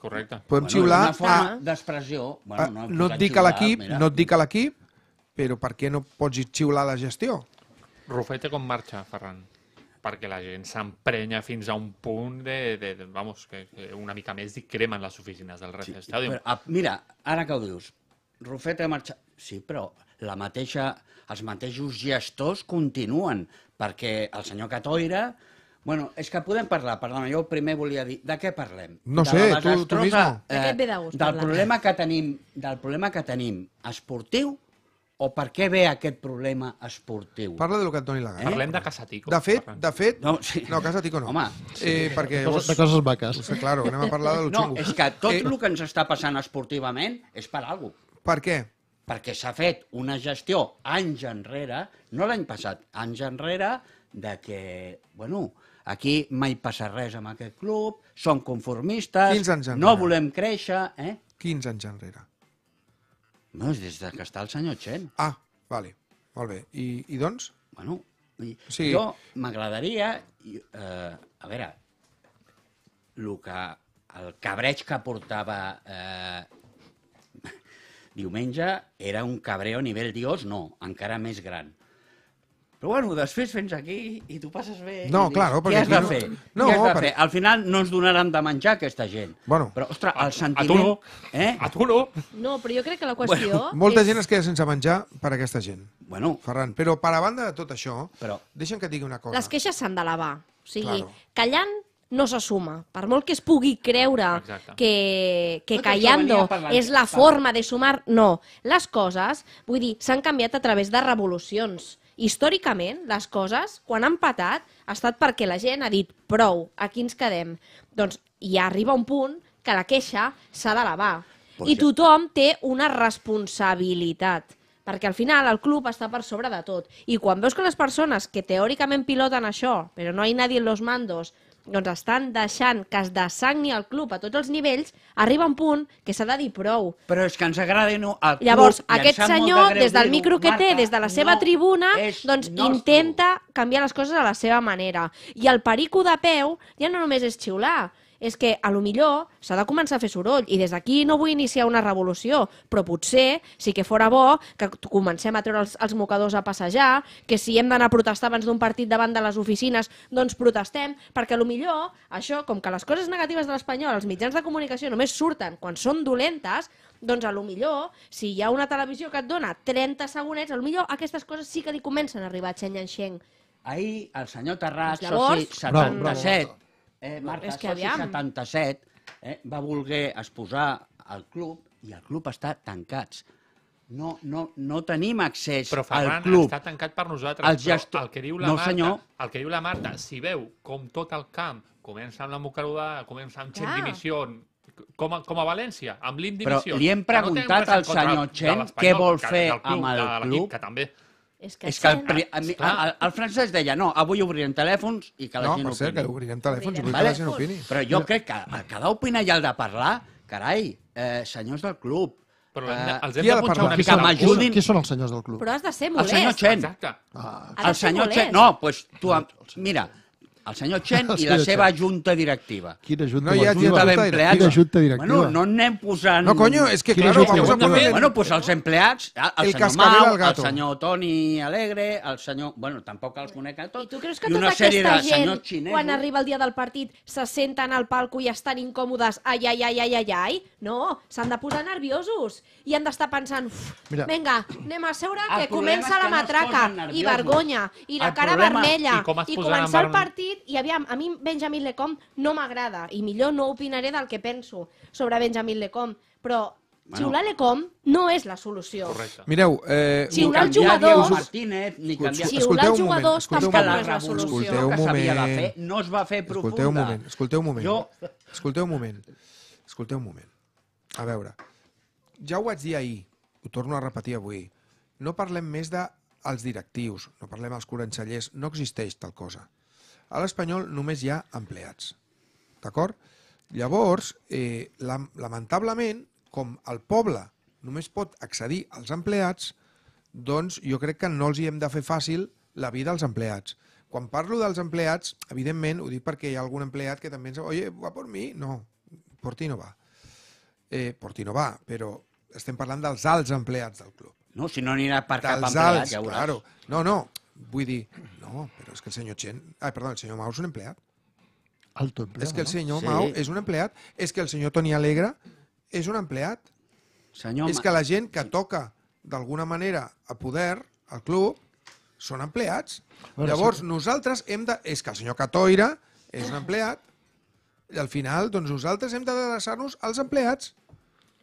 Correcte. Podem bueno, xiblar... Una forma a... d'expressió... Bueno, no, no et dic a l'equip, no et dic a l'equip, però per què no pots xiular la gestió? Rufete com marxa, Ferran perquè la gent s'emprenya fins a un punt de, de, de vamos, que, que una mica més i cremen les oficines del Red sí, Stadium. Però, a, ah, mira, ara que ho dius, Rufet ha marxat... Sí, però la mateixa, els mateixos gestors continuen, perquè el senyor Catoira Bueno, és que podem parlar, perdona, jo primer volia dir, de què parlem? No sé, tu, tu mismo. Eh, de del problema que tenim, del problema que tenim esportiu o per què ve aquest problema esportiu? Parla de lo que et doni la gana. Eh? Parlem de Casatico. De fet, de fet... No, sí. no Casatico no. Home. Eh, perquè... De coses, de coses vaques. O claro, anem a parlar del xungo. No, és que tot eh... el que ens està passant esportivament és per alguna Per què? Perquè s'ha fet una gestió anys enrere, no l'any passat, anys enrere, de que, bueno, aquí mai passa res amb aquest club, som conformistes, no volem créixer... Eh? 15 anys enrere. No, és des de que està el senyor Chen. Ah, vale, molt bé. I, i doncs? Bueno, i, sí. jo m'agradaria... Eh, a veure, el que, el cabreig que portava eh, diumenge era un cabreo a nivell dios, no, encara més gran. Però bueno, després vens aquí i tu passes bé. No, dius, claro, Què has de no... fer? No, què has de fer? Al final no ens donaran de menjar aquesta gent. Bueno, però, ostres, el sentiment... A tu no. Eh? A tu no. No, però jo crec que la qüestió... Bueno, molta és... gent es queda sense menjar per aquesta gent. Bueno. Ferran, però per a banda de tot això, però... deixa'm que et digui una cosa. Les queixes s'han lavar. O sigui, claro. callant no se suma. Per molt que es pugui creure Exacte. que, que no callando és la forma de sumar, no. Les coses, vull dir, s'han canviat a través de revolucions històricament, les coses, quan han patat, ha estat perquè la gent ha dit prou, aquí ens quedem. Doncs ja arriba un punt que la queixa s'ha d'elevar. I tothom té una responsabilitat perquè al final el club està per sobre de tot. I quan veus que les persones que teòricament piloten això, però no hi ha nadie en los mandos, doncs estan deixant que es dessangni el club a tots els nivells, arriba un punt que s'ha de dir prou. Però és que ens agrada no, el club. Llavors, aquest senyor, de des del micro que Marta, té, des de la seva no tribuna, doncs nostre. intenta canviar les coses a la seva manera. I el perico de peu ja no només és xiular, és que a lo millor s'ha de començar a fer soroll i des d'aquí no vull iniciar una revolució, però potser sí que fora bo que comencem a treure els, els mocadors a passejar, que si hem d'anar a protestar abans d'un partit davant de les oficines, doncs protestem, perquè a lo millor això, com que les coses negatives de l'Espanyol, els mitjans de comunicació només surten quan són dolentes, doncs a lo millor, si hi ha una televisió que et dona 30 segonets, a lo millor aquestes coses sí que li comencen a arribar a Chen Yanxeng. Ahir el senyor Terrat, doncs Llavors, soci 77, bravo, bravo eh, Marta, és que soci aviam. 77, eh, va voler exposar al club i el club està tancats. No, no, no tenim accés però, Ferran, al club. està tancat per nosaltres. El, gestor... el, que diu la no, Marta, senyor. el que diu la Marta, si veu com tot el camp comença amb la Mucaruda, comença amb Clar. Chen Dimissió, com a, com a València, amb l'Indimissió... Però li hem preguntat no al senyor Chen què vol fer amb el club. Que també és que, és que el, pri- a mi- a- el, el francès deia, no, avui obrirem telèfons i que la No, gent per cert, que obrirem telèfons, Obrirem vull que la gent opini. Però jo crec que el que ha d'opinar i el de parlar, carai, eh, senyors del club, Però l'hem eh, de- els hem de de punxar una mica. M'ajudin. Qui són els senyors del club? Però has de ser Molest. el senyor Chen, Exacte. Ah, el senyor Chen, no, doncs tu, mira, el senyor Chen i la seva junta directiva. Quina junta? No hi ha junta d'empleats. Quina junta directiva? Bueno, no anem posant... No, coño, és que, claro, vamos a poner... Bueno, pues els empleats, el, el senyor Mau, el, el senyor Toni Alegre, el senyor... Bueno, tampoc els conec a tots. I tu creus que tota aquesta gent, quan arriba el dia del partit, se senten al palco i estan incòmodes, ai, ai, ai, ai, ai, ai? No, s'han de posar nerviosos i han d'estar pensant, vinga, venga, anem a seure, ah, que comença la matraca, i vergonya, i la cara vermella, i començar el partit dit, i aviam, a mi Benjamin Lecom no m'agrada i millor no opinaré del que penso sobre Benjamin Lecom, però Bueno. Xiular Lecom no és la solució. Correcte. Mireu, eh, ni canviar jugadors... Us... Martínez, ni canviar... Xiular els jugadors tampoc no és la solució. Escolteu un moment. De fer, no es va fer profunda. Escolteu un moment. Escolteu un moment. Jo... Escolteu un moment. Escolteu un moment. A veure, ja ho vaig dir ahir, ho torno a repetir avui. No parlem més de els directius, no parlem als corancellers, no existeix tal cosa. A l'Espanyol només hi ha empleats. D'acord? Llavors, eh, lamentablement, com el poble només pot accedir als empleats, doncs jo crec que no els hi hem de fer fàcil la vida als empleats. Quan parlo dels empleats, evidentment, ho dic perquè hi ha algun empleat que també ens... Oye, va per mi? No, per ti no va. Eh, per ti no va, però estem parlant dels alts empleats del club. No, si no anirà per dels cap empleat, alts, ja veuràs. Claro. No, no, Vull dir, no, però és que el senyor Chen... Ah, perdó, el senyor Mao és un empleat. Alto empleat, És que el senyor no? Mao sí. és un empleat. És que el senyor Toni Alegre és un empleat. Senyor és Ma... que la gent que toca d'alguna manera a poder al club són empleats. Veure, Llavors, sí. nosaltres hem de... És que el senyor Catoira és un empleat. I al final, doncs nosaltres hem d'adreçar-nos als empleats.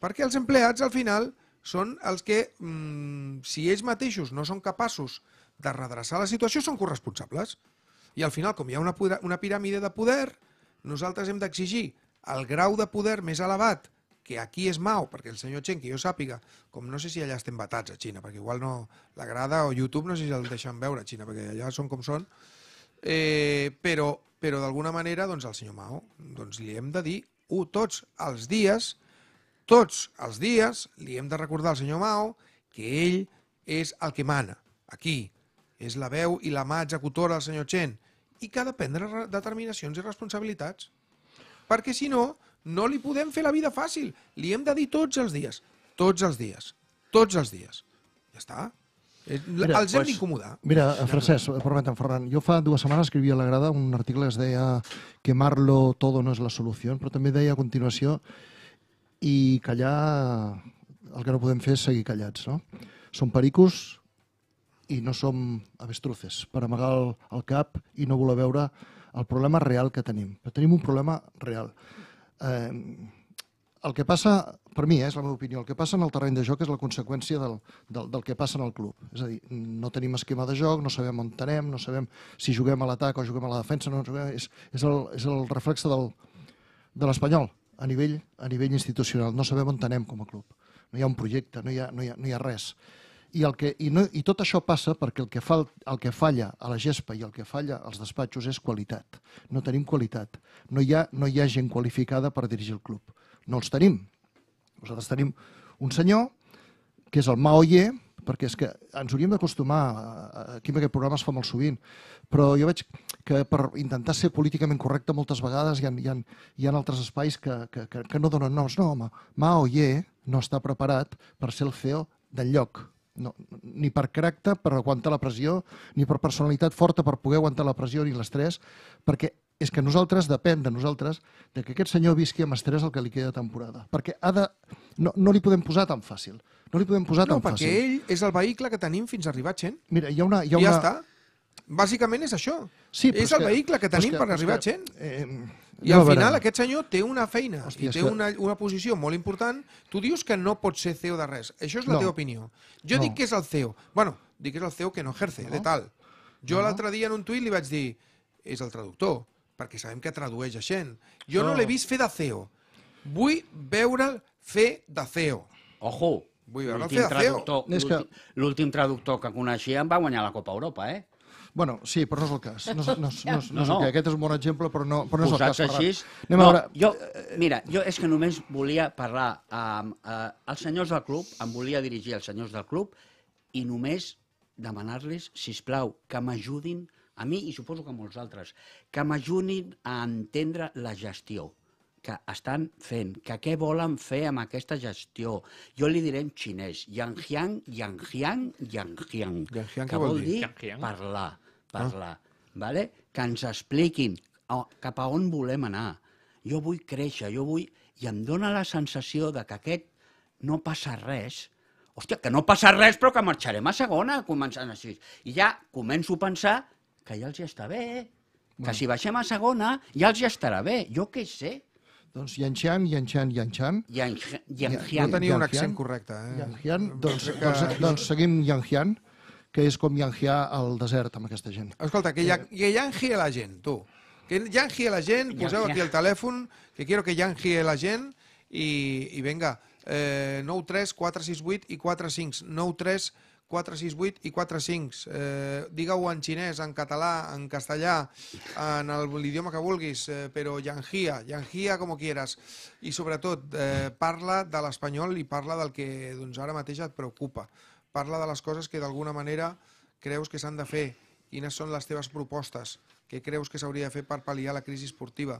Perquè els empleats, al final, són els que, mmm, si ells mateixos no són capaços de redreçar la situació són corresponsables. I al final, com hi ha una, una piràmide de poder, nosaltres hem d'exigir el grau de poder més elevat, que aquí és Mao, perquè el senyor Chen, que jo sàpiga, com no sé si allà estem batats a Xina, perquè igual no l'agrada, o YouTube no sé si el deixen veure a Xina, perquè allà són com són, eh, però, però d'alguna manera doncs, el senyor Mao doncs, li hem de dir u tots els dies, tots els dies li hem de recordar al senyor Mao que ell és el que mana aquí, és la veu i la mà executora del senyor Chen i que ha de prendre determinacions i responsabilitats. Perquè si no, no li podem fer la vida fàcil. Li hem de dir tots els dies, tots els dies, tots els dies. Ja està. Eh, mira, els hem pues, d'incomodar. Mira, Francesc, permetem, Ferran, jo fa dues setmanes escrivia a la grada un article que es deia quemarlo todo no és la solució, però també deia a continuació i callar, el que no podem fer és seguir callats, no? Són pericos, i no som avestruces per amagar el, el cap i no voler veure el problema real que tenim. Però tenim un problema real. Eh, el que passa, per mi, eh, és la meva opinió, el que passa en el terreny de joc és la conseqüència del, del, del que passa en el club. És a dir, no tenim esquema de joc, no sabem on tenem, no sabem si juguem a l'atac o juguem a la defensa, no juguem, és, és, el, és el reflex del, de l'espanyol a nivell, a nivell institucional. No sabem on tenem com a club. No hi ha un projecte, no hi ha, no hi ha, no hi ha res. I, el que, i, no, i tot això passa perquè el que, fa, el que falla a la gespa i el que falla als despatxos és qualitat. No tenim qualitat. No hi ha, no hi ha gent qualificada per dirigir el club. No els tenim. Nosaltres tenim un senyor que és el Maoyer, perquè és que ens hauríem d'acostumar, aquí en aquest programa es fa molt sovint, però jo veig que per intentar ser políticament correcte moltes vegades hi ha, hi ha, hi ha altres espais que, que, que, que no donen noms. No, home, Mao no està preparat per ser el CEO del lloc, no, ni per caràcter per aguantar la pressió, ni per personalitat forta per poder aguantar la pressió ni l'estrès, perquè és que nosaltres, depèn de nosaltres, de que aquest senyor visqui amb estrès el que li queda de temporada. Perquè ha de... no, no li podem posar tan fàcil. No li podem posar no, tan fàcil. No, perquè ell és el vehicle que tenim fins a arribar a Chen. Mira, hi ha una... Hi ha I ja una... està. Bàsicament és això. Sí, és, és el que, vehicle que tenim que, per arribar a Chen. Eh, i al final aquest senyor té una feina Hòstia, i té que... una, una posició molt important. Tu dius que no pot ser CEO de res. Això és la no. teva opinió. Jo no. dic que és el CEO. Bueno, dic que és el CEO que no ejerce, no. de tal. Jo no. l'altre dia en un tuit li vaig dir és el traductor, perquè sabem que tradueix a gent. Jo no, no l'he vist fer de CEO. Vull veure'l fer de CEO. Ojo, Vull e L'últim traductor, que coneixia em va guanyar la Copa Europa, eh? Bueno, sí, però no és el cas. No, no, no, no, no, és el que. Aquest és un bon exemple, però no, però no és el cas. Així, Anem no, a veure... jo, mira, jo és que només volia parlar amb eh, els senyors del club, em volia dirigir als senyors del club i només demanar-los, si us plau, que m'ajudin, a mi i suposo que a molts altres, que m'ajudin a entendre la gestió que estan fent, que què volen fer amb aquesta gestió. Jo li diré en xinès, yangjiang, yangjiang, yangjiang, que vol dir, dir parlar, parlar. Ah. Vale? Que ens expliquin cap a on volem anar. Jo vull créixer, jo vull... I em dóna la sensació de que aquest no passa res, hòstia, que no passa res, però que marxarem a segona, començant així. I ja començo a pensar que ja els hi està bé, que bueno. si baixem a segona ja els hi estarà bé, jo què sé. Doncs Yanxian, Yanxian, Yanxian. Yanxian. No tenia un accent correcte. Eh? Yanxian, doncs, doncs, doncs, doncs seguim Yanxian, que és com Yanxia al desert amb aquesta gent. Escolta, que, eh, ya, que Yanxi la gent, tu. Que Yanxia la gent, poseu aquí el telèfon, que quiero que Yanxia la gent i, i venga, eh, 9 3 4 6 8 i 4 5 9 3 4 6 8 468 i 45. Eh, Digue-ho en xinès, en català, en castellà, en l'idioma que vulguis, eh, però llangia, llangia com quieras. I sobretot, eh, parla de l'espanyol i parla del que doncs, ara mateix et preocupa. Parla de les coses que d'alguna manera creus que s'han de fer, quines són les teves propostes, Què creus que s'hauria de fer per pal·liar la crisi esportiva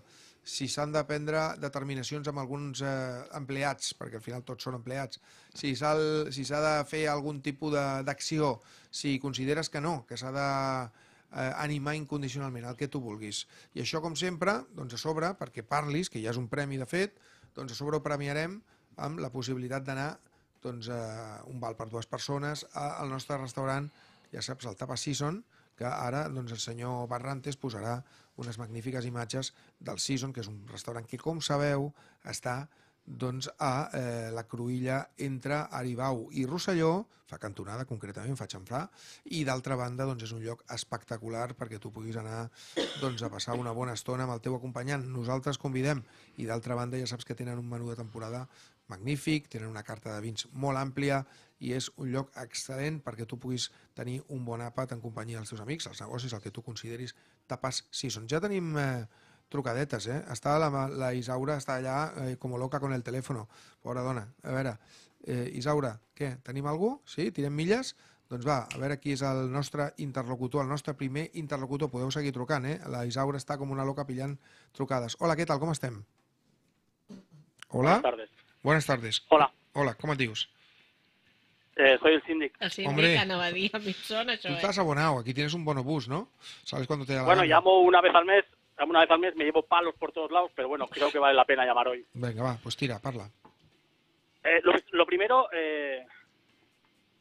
si s'han de prendre determinacions amb alguns eh, empleats, perquè al final tots són empleats, si s'ha si de fer algun tipus d'acció, si consideres que no, que s'ha de eh, animar incondicionalment, el que tu vulguis. I això, com sempre, doncs a sobre, perquè parlis, que ja és un premi de fet, doncs a sobre ho premiarem amb la possibilitat d'anar doncs, eh, un val per dues persones al nostre restaurant, ja saps, el Tapa Season, que ara doncs, el senyor Barrantes posarà unes magnífiques imatges del Season, que és un restaurant que, com sabeu, està doncs, a eh, la cruïlla entre Aribau i Rosselló, fa cantonada concretament, fa xamfrà, i d'altra banda doncs, és un lloc espectacular perquè tu puguis anar doncs, a passar una bona estona amb el teu acompanyant. Nosaltres convidem, i d'altra banda ja saps que tenen un menú de temporada magnífic, tenen una carta de vins molt àmplia i és un lloc excel·lent perquè tu puguis tenir un bon àpat en companyia dels teus amics, els negocis, el que tu consideris tapes sí són. Ja tenim eh, trucadetes, eh? Està la, la Isaura, està allà, eh, com loca con el telèfon. Pobre dona. A veure, eh, Isaura, què? Tenim algú? Sí? Tirem milles? Doncs va, a veure qui és el nostre interlocutor, el nostre primer interlocutor. Podeu seguir trucant, eh? La Isaura està com una loca pillant trucades. Hola, què tal? Com estem? Hola. Buenas tardes. Buenas tardes. Hola. Hola, com et dius? Eh, soy el síndic. El síndic Hombre, tú estás abonado, aquí tienes un bonobús, ¿no? ¿Sabes cuándo te Bueno, llamo una vez al mes, una vez al mes, me llevo palos por todos lados, pero bueno, creo que vale la pena llamar hoy. Venga, va, pues tira, parla. Eh, lo, primero, eh,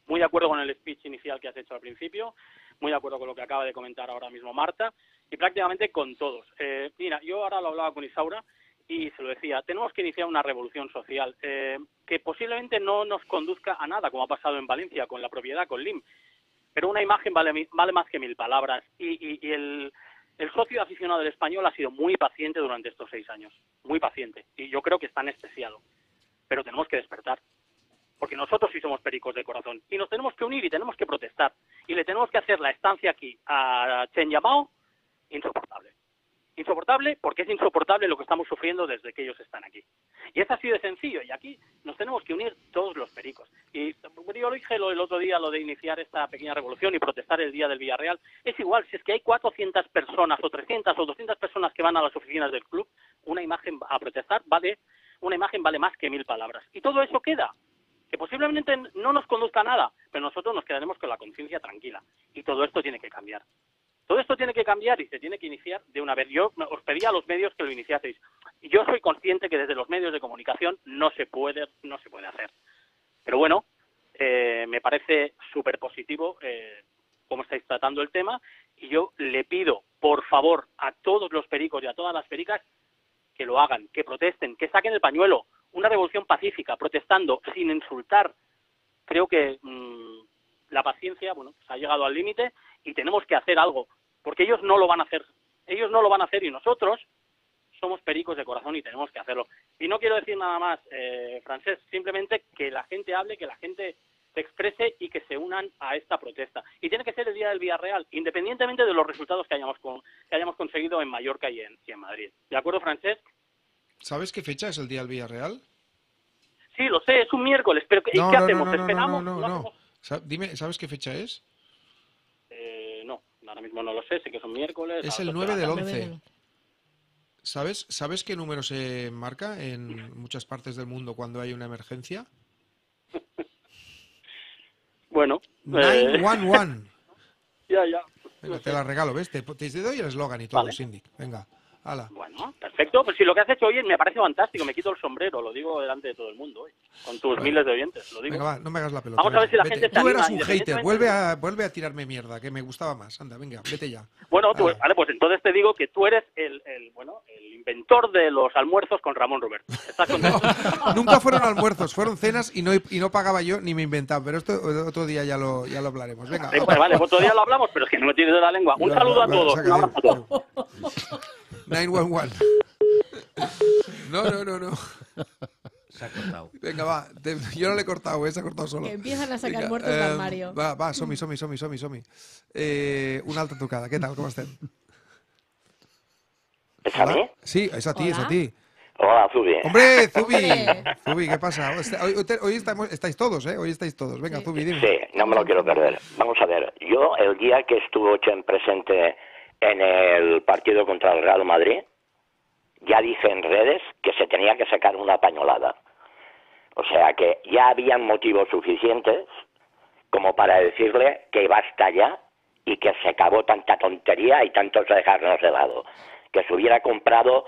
muy de acuerdo con el speech inicial que has hecho al principio, muy de acuerdo con lo que acaba de comentar ahora mismo Marta, y prácticamente con todos. mira, yo ahora lo hablaba con Isaura, y se lo decía, tenemos que iniciar una revolución social eh, que posiblemente no nos conduzca a nada, como ha pasado en Valencia con la propiedad, con LIM. Pero una imagen vale, más que mil palabras y, el, socio aficionado del español ha sido muy paciente durante estos seis años, muy paciente, y yo creo que está anestesiado. Pero tenemos que despertar, porque nosotros sí somos pericos de corazón y nos tenemos que unir y tenemos que protestar y le tenemos que hacer la estancia aquí a Chen Yamao insoportable. Insoportable porque es insoportable lo que estamos sufriendo desde que ellos están aquí. Y es así de sencillo, y aquí nos tenemos que unir todos los pericos. Y yo lo dije el otro día, lo de iniciar esta pequeña revolución y protestar el día del Villarreal, es igual, si es que hay 400 personas o 300 o 200 personas que van a las oficinas del club, una imagen a protestar vale, una imagen vale más que mil palabras. Y todo eso queda, que posiblemente no nos conduzca a nada, pero nosotros nos quedaremos con la conciencia tranquila. Y todo esto tiene que cambiar. Todo esto tiene que cambiar y se tiene que iniciar de una vez. Yo os pedía a los medios que lo iniciaseis. Yo soy consciente que desde los medios de comunicación no se puede, no se puede hacer. Pero bueno, eh, me parece súper positivo eh, cómo estáis tratando el tema y yo le pido, por favor, a todos los pericos y a todas las pericas que lo hagan, que protesten, que saquen el pañuelo. Una revolución pacífica, protestando, sin insultar. Creo que mm, la paciencia, bueno, ha llegado al límite y tenemos que hacer algo, porque ellos no lo van a hacer. Ellos no lo van a hacer y nosotros somos pericos de corazón y tenemos que hacerlo. Y no quiero decir nada más, eh, francés, simplemente que la gente hable, que la gente se exprese y que se unan a esta protesta. Y tiene que ser el día del Villarreal, independientemente de los resultados que hayamos, que hayamos conseguido en Mallorca y en, Madrid. ¿De acuerdo, francés? ¿Sabes qué fecha es el día del Villarreal? Sí, lo sé, es un miércoles, pero ¿y qué hacemos? ¿Esperamos? No, no, no. Dime, ¿sabes qué fecha es? Ahora mismo no lo sé, sé que es un miércoles. Es el 9 del 11. ¿Sabes, ¿Sabes qué número se marca en muchas partes del mundo cuando hay una emergencia? bueno. 911. Eh, ya, ya. Venga, te la regalo, ¿ves? Te, doy el eslogan y todo, Cindy. Venga. Bueno, perfecto. Pues si lo que has hecho hoy me parece fantástico, me quito el sombrero, lo digo delante de todo el mundo, hoy, eh, con tus miles de oyentes, lo digo. Venga, va, no me hagas la pelota. Vamos a ver si la Tú eras un hater, vuelve a, vuelve a tirarme mierda, que me gustaba más. Anda, venga, vete ya. Bueno, tú, vale, pues entonces te digo que tú eres el, bueno, el inventor de los almuerzos con Ramón Roberto. ¿Estás nunca fueron almuerzos, fueron cenas y no, y no pagaba yo ni me inventaba, pero esto otro día ya lo, ya lo hablaremos. Venga. Pues vale, pues otro día lo hablamos, pero es que no me tienes de la lengua. Un saludo a todos, un abrazo a todos. 911. No, no, no, no. Se ha cortado. Venga, va. yo no le he cortado, eh, se ha cortado solo. Que empiezan a sacar muertos del eh, armario. Va, va, somi, somi, somi, somi, somi. Eh, una alta tocada, ¿Qué tal, ¿Cómo estás? ¿Es a mí? Sí, es a ti, es a ti. Hola, Zubi. ¡Hombre, Zubi! Zubi, ¿qué pasa? Hoy, estamos- estáis todos, ¿eh? Hoy estáis todos. Venga, Zubi, dime. Sí, no me lo quiero perder. Vamos a ver, yo el día que estuvo Chen presente en el partido contra el Real Madrid, ya dice en redes que se tenía que sacar una pañolada. O sea que ya habían motivos suficientes como para decirle que basta ya y que se acabó tanta tontería y tantos dejarnos de lado. Que se hubiera comprado,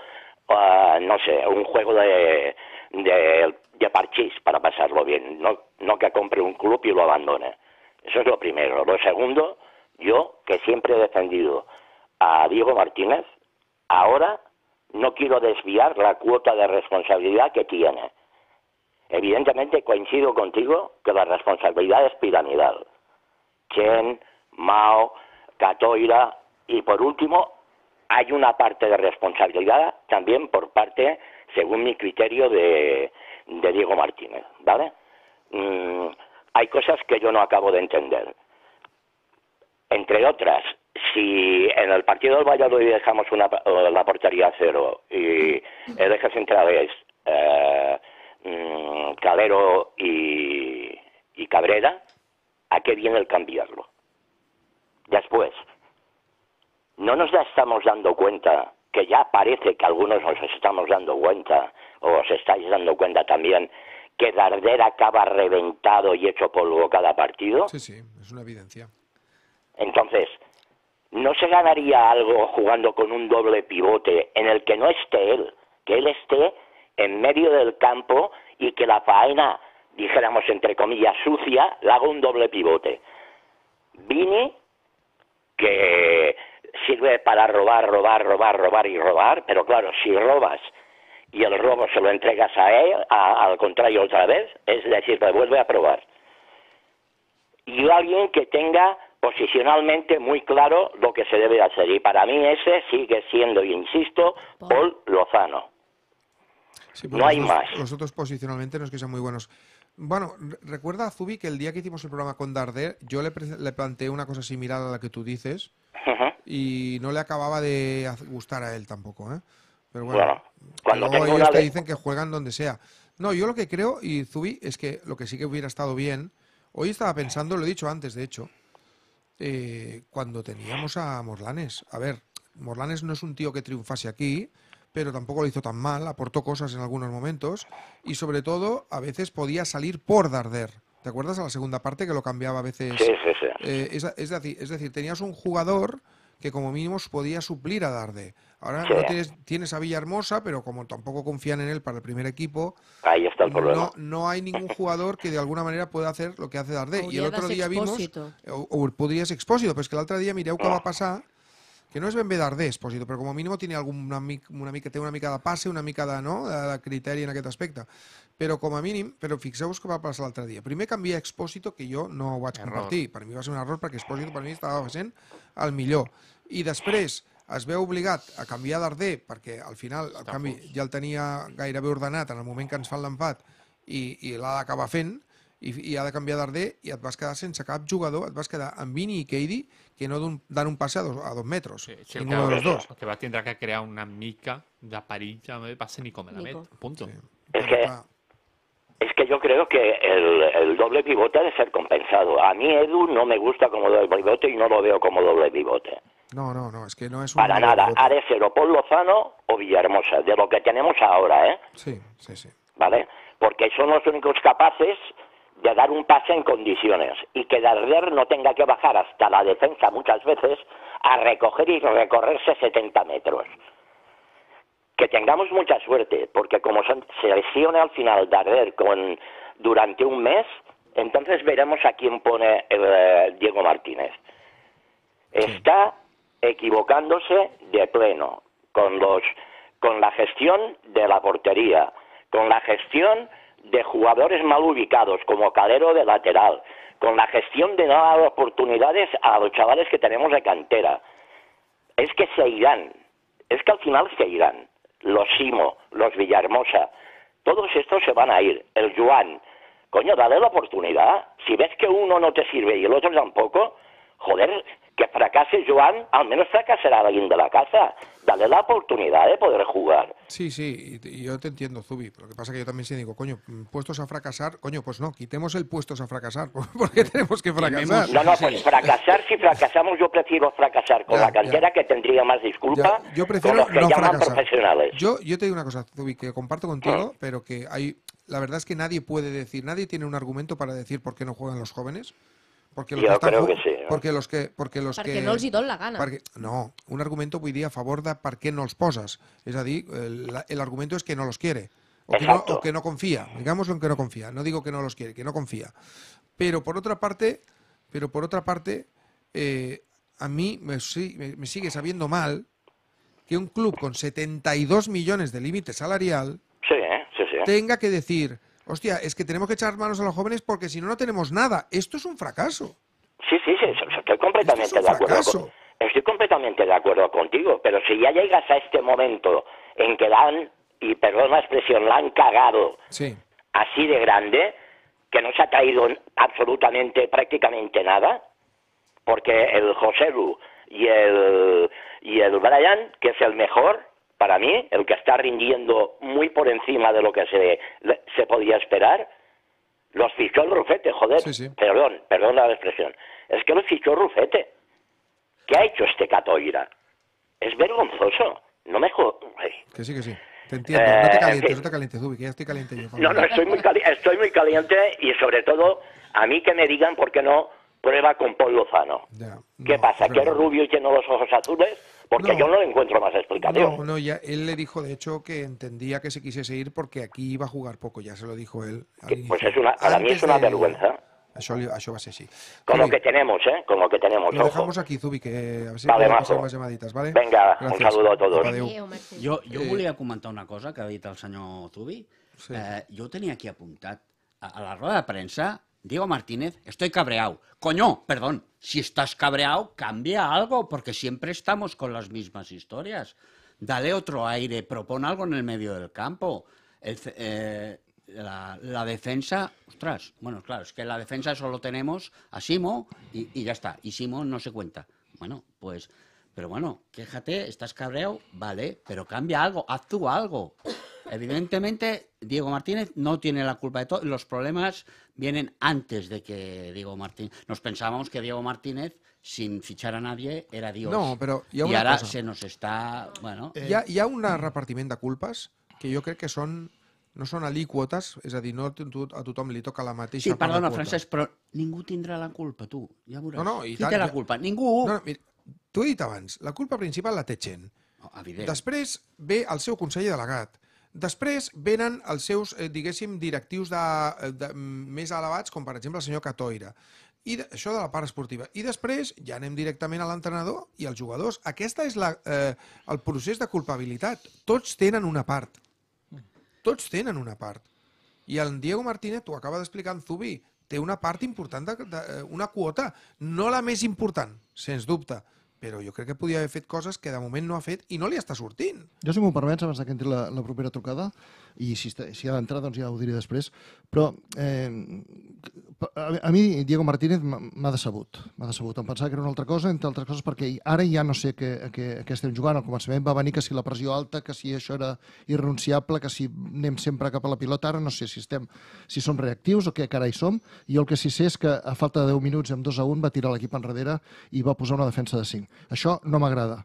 ah, no sé, un juego de, de, parchís para pasarlo bien, no, no que compre un club y lo abandone. Eso es lo primero. Lo segundo, yo que siempre he defendido a Diego Martínez, ahora no quiero desviar la cuota de responsabilidad que tiene. Evidentemente coincido contigo que la responsabilidad es piramidal. Chen, Mao, Catoira y por último hay una parte de responsabilidad también por parte, según mi criterio, de, de Diego Martínez, ¿vale? Mm, hay cosas que yo no acabo de entender. Entre otras, si en el partido del Valladolid dejamos la portería a cero y el eje central Calero y, Cabrera, ¿a qué viene el cambiarlo? Después, no nos estamos dando cuenta, que ya parece que algunos nos estamos dando cuenta, o os estáis dando cuenta también, que Darder acaba reventado y hecho polvo cada partido. Sí, sí, es una evidencia. Entonces, ¿no se ganaría algo jugando con un doble pivote en el que no esté él, que él esté en medio del campo y que la faena, dijéramos entre comillas, sucia, la haga un doble pivote? Vini, que sirve para robar, robar, robar, robar y robar, pero claro, si robas y el robo se lo entregas a él, al contrario otra vez, es decir, vuelve a probar. Y alguien que tenga posicionalmente muy claro lo que se debe hacer. Y para mí ese sigue siendo, insisto, Paul Lozano. no hay más. Nosotros posicionalmente no es que sean muy buenos. Bueno, recuerda a Zubi que el día que hicimos el programa con Darder, yo le, planteé una cosa similar a la que tú dices y no le acababa de gustar a él tampoco. ¿eh? Pero bueno, cuando ellos te dicen que juegan donde sea. No, yo lo que creo, y Zubi, es que lo que sí que hubiera estado bien, hoy estaba pensando, lo he dicho antes de hecho, eh, cuando teníamos a Morlanes. A ver, Morlanes no es un tío que triunfase aquí, pero tampoco lo hizo tan mal, aportó cosas en algunos momentos y sobre todo a veces podía salir por Darder. ¿Te acuerdas a la segunda parte que lo cambiaba a veces? Sí, sí, sí. Eh, es decir, tenías un jugador que como mínimo podía suplir a Darde. Ahora no tienes, tienes, a Villahermosa, pero como tampoco confían en él para el primer equipo, Ahí está el No, no hay ningún jugador que de alguna manera pueda hacer lo que hace Darde. y el otro día vimos, o, podrías expósito, pero es que el otro día Mireu qué va a pasar que no és ben bé d'arder, Espósito, però com a mínim té, algun una mica, té una mica de passe, una mica de, no? de, de criteri en aquest aspecte. Però com a mínim, però fixeu-vos que va passar l'altre dia. Primer canvia Expósito, que jo no ho vaig error. compartir. Per mi va ser un error, perquè Expósito per mi estava sent el millor. I després es veu obligat a canviar d'arder, perquè al final el canvi ja el tenia gairebé ordenat en el moment que ens fan l'empat i, i l'ha d'acabar fent, i, i ha de canviar d'arder i et vas quedar sense cap jugador, et vas quedar amb Vini i Keidi, que no dan un pase a dos, metros. Sí, uno de los dos. Que va a tener que crear una mica de aparilla, No me pase ni come la meta. Punto. Es que, es que yo creo que el, el doble pivote ha de ser compensado. A mí Edu no me gusta como doble pivote y no lo veo como doble pivote. No, no, no, es que no es un Para nada, pivote. ha ser o Lozano o Villahermosa, de lo que tenemos ahora, ¿eh? Sí, sí, sí. ¿Vale? Porque son los únicos capaces de dar un pase en condiciones y que Darder no tenga que bajar hasta la defensa muchas veces a recoger y recorrerse 70 metros. Que tengamos mucha suerte, porque como se lesione al final Darder con, durante un mes, entonces veremos a quién pone eh, Diego Martínez. Está equivocándose de pleno con, los, con la gestión de la portería, con la gestión de jugadores mal ubicados, como Calero de lateral, con la gestión de no dar oportunidades a los chavales que tenemos de cantera. Es que se irán, es que al final se irán. Los Simo, los Villahermosa, todos estos se van a ir. El Juan, coño, dale la oportunidad. Si ves que uno no te sirve y el otro tampoco, joder, que fracase Joan, al menos fracasará alguien de la casa dale la oportunidad de poder jugar. Sí, sí, yo te entiendo, Zubi. Lo que pasa es que yo también sí digo, coño, mm, puestos a fracasar, coño, pues no, quitemos el puestos a fracasar, porque tenemos que fracasar. No, no, pues fracasar, si fracasamos, yo prefiero fracasar con la cantera que tendría más disculpa. Yo prefiero con los que profesionales. Yo, yo te digo una cosa, Zubi, que comparto contigo, mm. pero que hay. La verdad es que nadie puede decir, nadie tiene un argumento para decir por qué no juegan los jóvenes. Porque creo que sí. Porque los que... porque los que, no os la gana. no, un argumento vull día a favor de para qué no los posas es decir el argumento es que no los quiere. O que, no, confía, digamos en que no confía, no digo que no los quiere, que no confía. Pero por otra parte, pero por otra parte, eh, a mí me, sigue sabiendo mal que un club con 72 millones de límite salarial ¿eh? ¿eh? tenga que decir, hostia, es que tenemos que echar manos a los jóvenes porque si no, no tenemos nada. Esto es un fracaso. Sí, sí, sí, estoy completamente de acuerdo. estoy completamente de acuerdo contigo, pero si ya llegas a este momento en que la han, y perdón la expresión, la han cagado así de grande, que no se ha caído absolutamente, prácticamente nada, porque el José Lu y el, y el Brian, que es el mejor, para mí, el que está rindiendo muy por encima de lo que se, se podía esperar, los fichó el Rufete, joder. Sí, sí. Perdón, perdón la expresión. Es que los fichó el Rufete. ¿Qué ha hecho este Catoira? Es vergonzoso. No me jodas. Que sí, que sí. Te entiendo. no te eh, calientes, no te calientes, Zubi, que ya estoy caliente yo. No, no, estoy muy, estoy muy caliente y sobre todo a mí que me digan por qué no prueba con Paul Lozano. Ya, ¿Qué pasa? ¿Que es rubio y tiene los ojos azules? Porque yo no encuentro más explicación. No, no, ya, él le dijo, de hecho, que entendía que se quisiese ir porque aquí iba a jugar poco, ya se lo dijo él. pues es una, mí es una vergüenza. Eso, eso, va a ser sí. Como que tenemos, ¿eh? Como que tenemos. Lo dejamos aquí, Zubi, que a ver si vale, hacer más llamaditas, ¿vale? Venga, un saludo a todos. Yo yo jo comentar una cosa que ha dit el señor Zubi. Yo tenía eh, jo tenia aquí apuntat. A, la rueda de prensa, Diego Martínez, estoy cabreado. Coño, perdón, si estás cabreado, cambia algo, porque siempre estamos con las mismas historias. Dale otro aire, propon algo en el medio del campo. Eh, la, defensa, ostras, bueno, claro, es que la defensa solo tenemos a Simo y, ya está, y Simo no se cuenta. Bueno, pues, pero bueno, quéjate, estás cabreado, vale, pero cambia algo, haz tú algo. Evidentemente, Diego Martínez no tiene la culpa de todo. Los problemas vienen antes de que Diego Martínez. Nos pensábamos que Diego Martínez, sin fichar a nadie, era Dios. No, però y ahora cosa. se nos està... Bueno, eh... Hi ha, hi ha un repartiment de culpes que jo crec que són no són alíquotes, és a dir, no a tothom li toca la mateixa sí, perdona, quota. Francesc, però ningú tindrà la culpa, tu, ja veuràs. No, no, i Qui tant, té la culpa? Ningú! No, no, T'ho he dit abans, la culpa principal la té gent. No, evident. Després ve el seu conseller delegat, Després venen els seus, eh, diguéssim, directius de, eh, de, mm, més elevats, com per exemple el senyor Catoira. I de, això de la part esportiva. I després ja anem directament a l'entrenador i als jugadors. Aquesta és la, eh, el procés de culpabilitat. Tots tenen una part. Tots tenen una part. I el Diego Martínez, t'ho acaba d'explicar en Zubi, té una part important, de, de, eh, una quota, no la més important, sens dubte, però jo crec que podia haver fet coses que de moment no ha fet i no li està sortint. Jo, si m'ho permets, abans que entri la, la propera trucada, i si, està, si ha d'entrar doncs ja ho diré després, però eh, a mi Diego Martínez m'ha decebut, m'ha decebut. Em pensava que era una altra cosa, entre altres coses perquè ara ja no sé què, què, què estem jugant. Al començament va venir que si la pressió alta, que si això era irrenunciable, que si anem sempre cap a la pilota, ara no sé si estem, si som reactius o què carai som. Jo el que sí sé és que a falta de 10 minuts amb 2 a 1 va tirar l'equip enrere i va posar una defensa de 5. Això no m'agrada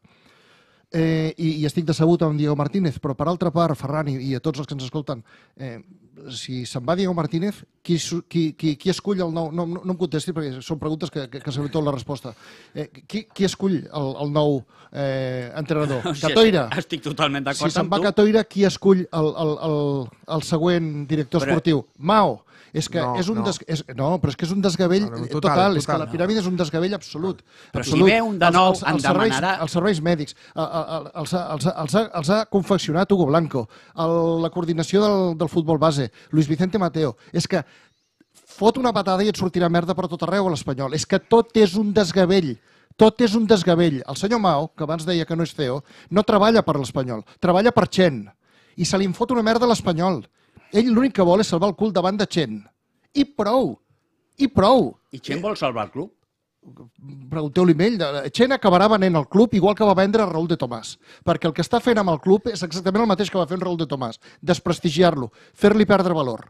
eh, i, i estic decebut amb Diego Martínez, però per altra part, Ferran i, i a tots els que ens escolten, eh, si se'n va Diego Martínez, qui, qui, qui, qui escull el nou... No, no, no em contesti perquè són preguntes que, que, que tot la resposta. Eh, qui, qui escull el, el nou eh, entrenador? O sigui, Catoira. Estic totalment d'acord si amb tu. Si se'n va Catoira, qui escull el, el, el, el següent director però... esportiu? Mao. És que no, és un no. Des... És... no, però és que és un desgavell no, no, total, total, és que la piràmide no. és un desgavell absolut. Però absolut. si ve un de nou, els, els, els, serveis, demanarà... els serveis mèdics, els, els, els, els, ha, els ha confeccionat Hugo Blanco, el, la coordinació del, del futbol base, Luis Vicente Mateo, és que fot una patada i et sortirà merda per tot arreu a l'Espanyol. És que tot és un desgavell. Tot és un desgavell. El senyor Mao, que abans deia que no és CEO, no treballa per l'Espanyol, treballa per Chen. I se li fot una merda a l'Espanyol. Ell l'únic que vol és salvar el cul davant de Chen. I prou! I prou! I Chen vol salvar el club? pregunteu-li ell, Chen acabarà venent el club igual que va vendre Raúl de Tomàs, perquè el que està fent amb el club és exactament el mateix que va fer en Raúl de Tomàs, desprestigiar-lo, fer-li perdre valor.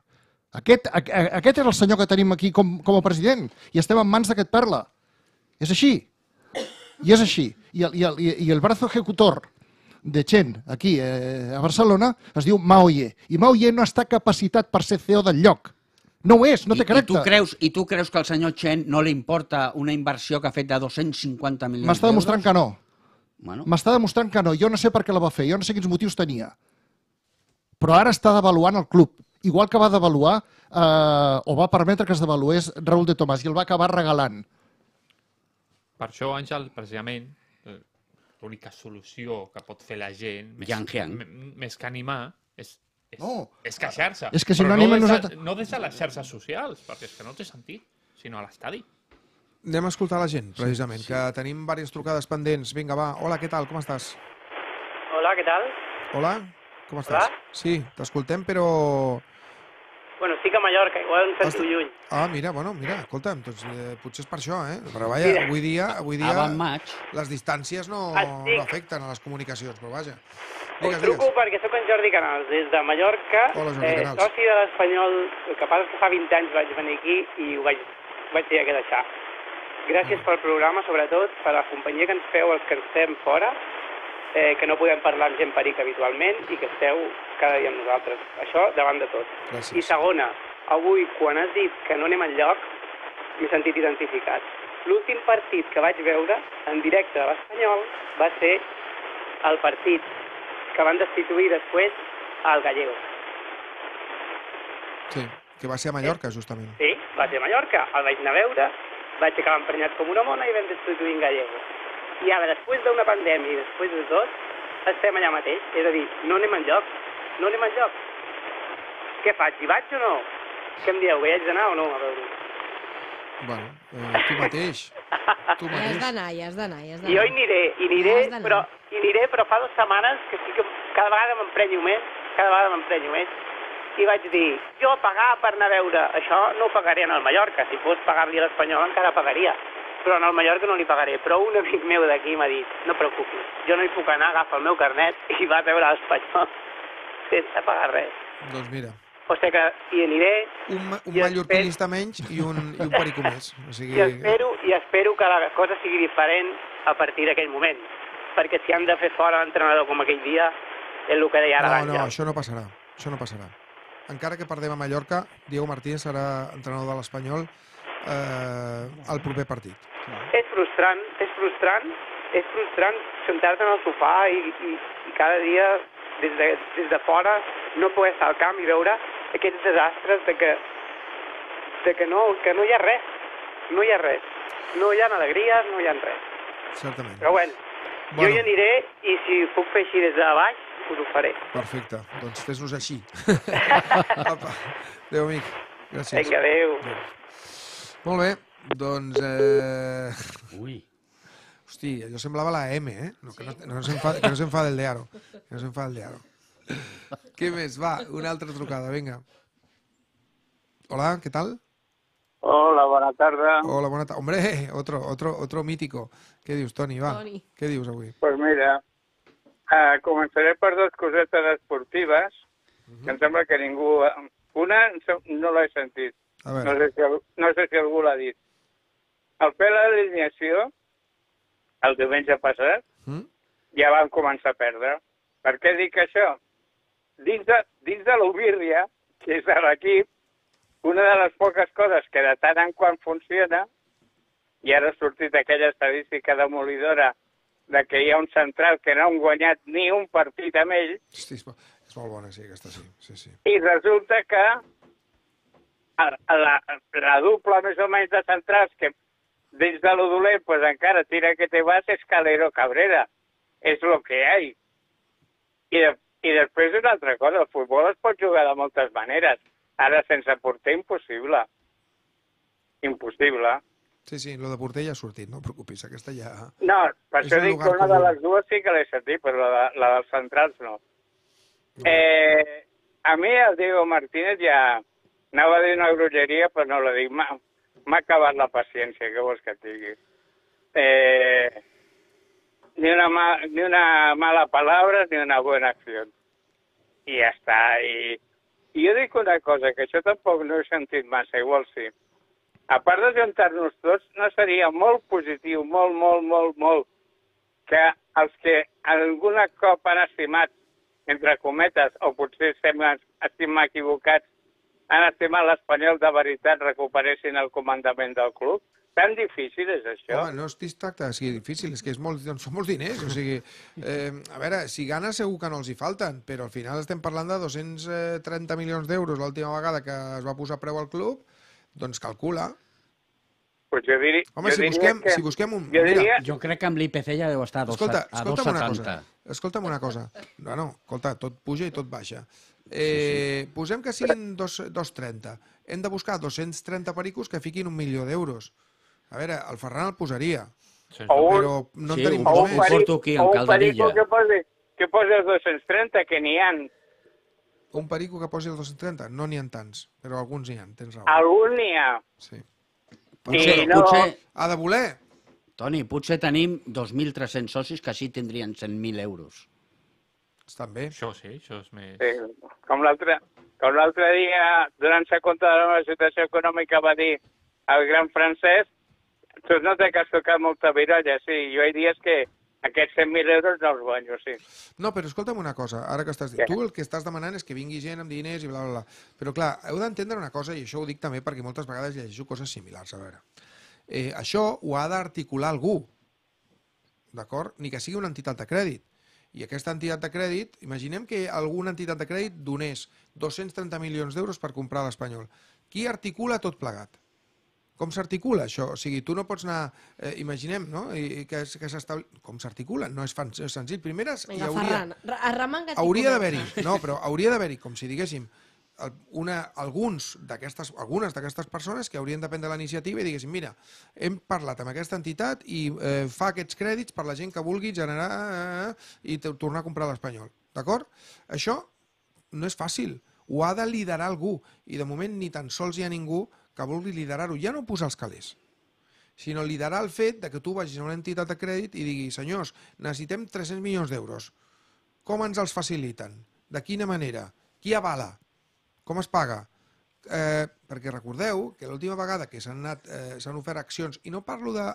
Aquest, a, a, aquest és el senyor que tenim aquí com, com a president i estem en mans d'aquest perla. És així. I és així. I el, i el, i el brazo ejecutor de Chen, aquí eh, a Barcelona, es diu Maoye. I Maoye no està capacitat per ser CEO del lloc no ho és, no I, té caràcter. I tu, creus, I tu creus que al senyor Chen no li importa una inversió que ha fet de 250 milions d'euros? M'està demostrant que no. Bueno. M'està demostrant que no. Jo no sé per què la va fer, jo no sé quins motius tenia. Però ara està devaluant el club. Igual que va devaluar, eh, o va permetre que es devalués Raúl de Tomàs, i el va acabar regalant. Per això, Àngel, precisament, eh, l'única solució que pot fer la gent, més, més que animar, és és, no. és queixar-se. És que si no, anem no, des, a nosaltres... no des de les xarxes socials, perquè és que no té sentit, sinó a l'estadi. Anem a escoltar la gent, precisament, sí, sí. que tenim diverses trucades pendents. Vinga, va. Hola, què tal? Com estàs? Hola, què tal? Hola, com estàs? Hola? Sí, t'escoltem, però... Bueno, estic a Mallorca, igual em sento Hosti... lluny. Ah, mira, bueno, mira, escolta'm, doncs, eh, potser és per això, eh? Però vaja, avui dia, avui dia les distàncies no, estic... no afecten a les comunicacions, però vaja. Digues, Us truco digues. perquè sóc en Jordi Canals, des de Mallorca, Hola, Jordi eh, soci de l'Espanyol, el que passa que fa 20 anys vaig venir aquí i ho vaig, vaig dir que deixar. Gràcies pel programa, sobretot per la companyia que ens feu els que estem fora, eh, que no podem parlar amb gent perica habitualment i que esteu cada dia amb nosaltres. Això davant de tot. Gràcies. I segona, avui quan has dit que no anem lloc, m'he sentit identificat. L'últim partit que vaig veure en directe de l'Espanyol va ser el partit que van destituir després al Gallego. Sí, que va ser a Mallorca, sí. justament. Sí, va ser a Mallorca. El vaig anar a veure, vaig acabar emprenyat com una mona i vam destituir en Gallego. I ara, després d'una pandèmia i després de tot, estem allà mateix. És a dir, no anem enlloc. No anem enlloc. Què faig? Hi vaig o no? Què em dieu? Hi haig d'anar o no? A veure. Bueno, eh, tu mateix. Tu mateix. Ja has d'anar, ja has d'anar, ja has d'anar. Jo hi aniré, hi aniré, ja però, hi aniré, però fa dues setmanes que sí que cada vegada m'emprenyo més, cada vegada m'emprenyo més, i vaig dir, jo pagar per anar a veure això no ho pagaré en el Mallorca, si fos pagar-li a l'Espanyol encara pagaria, però en el Mallorca no li pagaré, però un amic meu d'aquí m'ha dit, no preocupis, jo no hi puc anar, agafa el meu carnet i va a veure l'Espanyol sense pagar res. Doncs mira, o sigui que hi aniré. Un, un mallorquinista espero... menys i un, i un perico més. O sigui... I, espero, I espero que la cosa sigui diferent a partir d'aquell moment, perquè si han de fer fora l'entrenador com aquell dia, és el que deia ara No, no, això no passarà, això no passarà. Encara que perdem a Mallorca, Diego Martínez serà entrenador de l'Espanyol eh, al proper partit. És frustrant, és frustrant, és frustrant sentar-te en el sofà i, i, i cada dia des de, des de fora no poder estar al camp i veure aquests desastres de que, de que, no, que no hi ha res, no hi ha res. No hi ha alegries, no hi ha res. Certament. Però bueno, bueno. jo hi aniré i si puc fer així des de baix, us ho faré. Perfecte, doncs fes-nos així. Apa. Adéu, amic. Gràcies. Vinga, adéu. adéu. Molt bé, doncs... Eh... Ui. Hosti, allò semblava la M, eh? No, sí. Que no, no s'enfada que no el fa del Que no s'enfada el del Què més? Va, una altra trucada, vinga. Hola, què tal? Hola, bona tarda. Hola, bona tarda. Hombre, otro, otro, otro mítico. Què dius, Toni? Va, Toni. què dius avui? Doncs pues mira, eh, començaré per dues cosetes esportives, uh mhm. -huh. que em sembla que ningú... Una no l'he sentit. A veure. No sé si, no sé si algú l'ha dit. El fer l'alineació, el diumenge passat, -huh. Mhm. ja vam començar a perdre. Per què dic això? dins de, dins de l'Ubirria, que és de l'equip, una de les poques coses que de tant en quan funciona, i ara ha sortit aquella estadística demolidora de que hi ha un central que no han guanyat ni un partit amb ell. Sí, és, és molt bona, sí, aquesta sí. sí, sí. I resulta que la, la, la dupla més o menys de centrals que dins de lo dolent pues, encara tira que te vas és Calero Cabrera. És el que hi ha. I i després una altra cosa, el futbol es pot jugar de moltes maneres. Ara sense porter, impossible. Impossible. Sí, sí, lo de porter ja ha sortit, no preocupis, aquesta ja... No, per això dic que una comú. de les dues sí que l'he sentit, però la, la dels centrals no. no. Eh, a mi el Diego Martínez ja... Anava a dir una grolleria, però no la dic. M'ha acabat la paciència, què vols que et digui? Eh, ni una, ma, ni una mala palabra ni una bona acció. I ja està. I, I jo dic una cosa, que això tampoc no he sentit massa, igual sí. A part de juntar-nos tots, no seria molt positiu, molt, molt, molt, molt, que els que alguna cop han estimat, entre cometes, o potser semblen estimar equivocats, han estimat l'Espanyol de veritat recuperessin el comandament del club? Tan difícil és això? Home, oh, no estic tracta de sigui, difícil, és que és molt, doncs, són molts diners, o sigui, eh, a veure, si gana segur que no els hi falten, però al final estem parlant de 230 milions d'euros l'última vegada que es va posar preu al club, doncs calcula. Pues jo diria, Home, jo si, diria busquem, que... si busquem un... Jo, diria... jo crec que amb l'IPC ja deu estar a, escolta, a, a 2,70. Una cosa, escolta'm una cosa. No, no, escolta, tot puja i tot baixa. Eh, sí, sí. Eh, posem que siguin 2,30. Hem de buscar 230 pericos que fiquin un milió d'euros. A veure, el Ferran el posaria. Sí, o un, però no sí, tenim un, un, un aquí, en Calderilla. Que posi, que posi els 230, que n'hi han. Un perico que posi el 230? No n'hi ha tants, però alguns n'hi ha, tens raó. Alguns n'hi ha. Sí. Potser, sí, no. potser... Ha de voler. Toni, potser tenim 2.300 socis que sí tindrien 100.000 euros. bé. Això sí, això és més... Sí. Com l'altre com l'altre dia, donant-se compte de la situació econòmica, va dir el gran francès, tu no t'ha has tocat molta virolla, sí. Jo hi dies que aquests 100.000 euros no els guanyo, sí. No, però escolta'm una cosa, ara que estàs dient, tu el que estàs demanant és que vingui gent amb diners i bla, bla, bla. Però clar, heu d'entendre una cosa, i això ho dic també perquè moltes vegades llegeixo coses similars, a veure. Eh, això ho ha d'articular algú, d'acord? Ni que sigui una entitat de crèdit. I aquesta entitat de crèdit, imaginem que alguna entitat de crèdit donés 230 milions d'euros per comprar l'Espanyol. Qui articula tot plegat? Com s'articula això? O sigui, tu no pots anar... Eh, imaginem, no? I, que, que Com s'articula? No és, fan, és senzill. Primeres Vinga, hi hauria... Ferran, hauria d'haver-hi, no, però hauria d'haver-hi, com si diguéssim, una, alguns d'aquestes algunes d'aquestes persones que haurien de prendre la iniciativa i diguéssim, mira, hem parlat amb aquesta entitat i eh, fa aquests crèdits per la gent que vulgui generar eh, eh i tornar a comprar l'espanyol. D'acord? Això no és fàcil. Ho ha de liderar algú. I de moment ni tan sols hi ha ningú que vulgui liderar-ho, ja no posar els calés, sinó liderar el fet de que tu vagis a una entitat de crèdit i diguis, senyors, necessitem 300 milions d'euros, com ens els faciliten, de quina manera, qui avala, com es paga, eh, perquè recordeu que l'última vegada que s'han eh, ofert accions, i no parlo de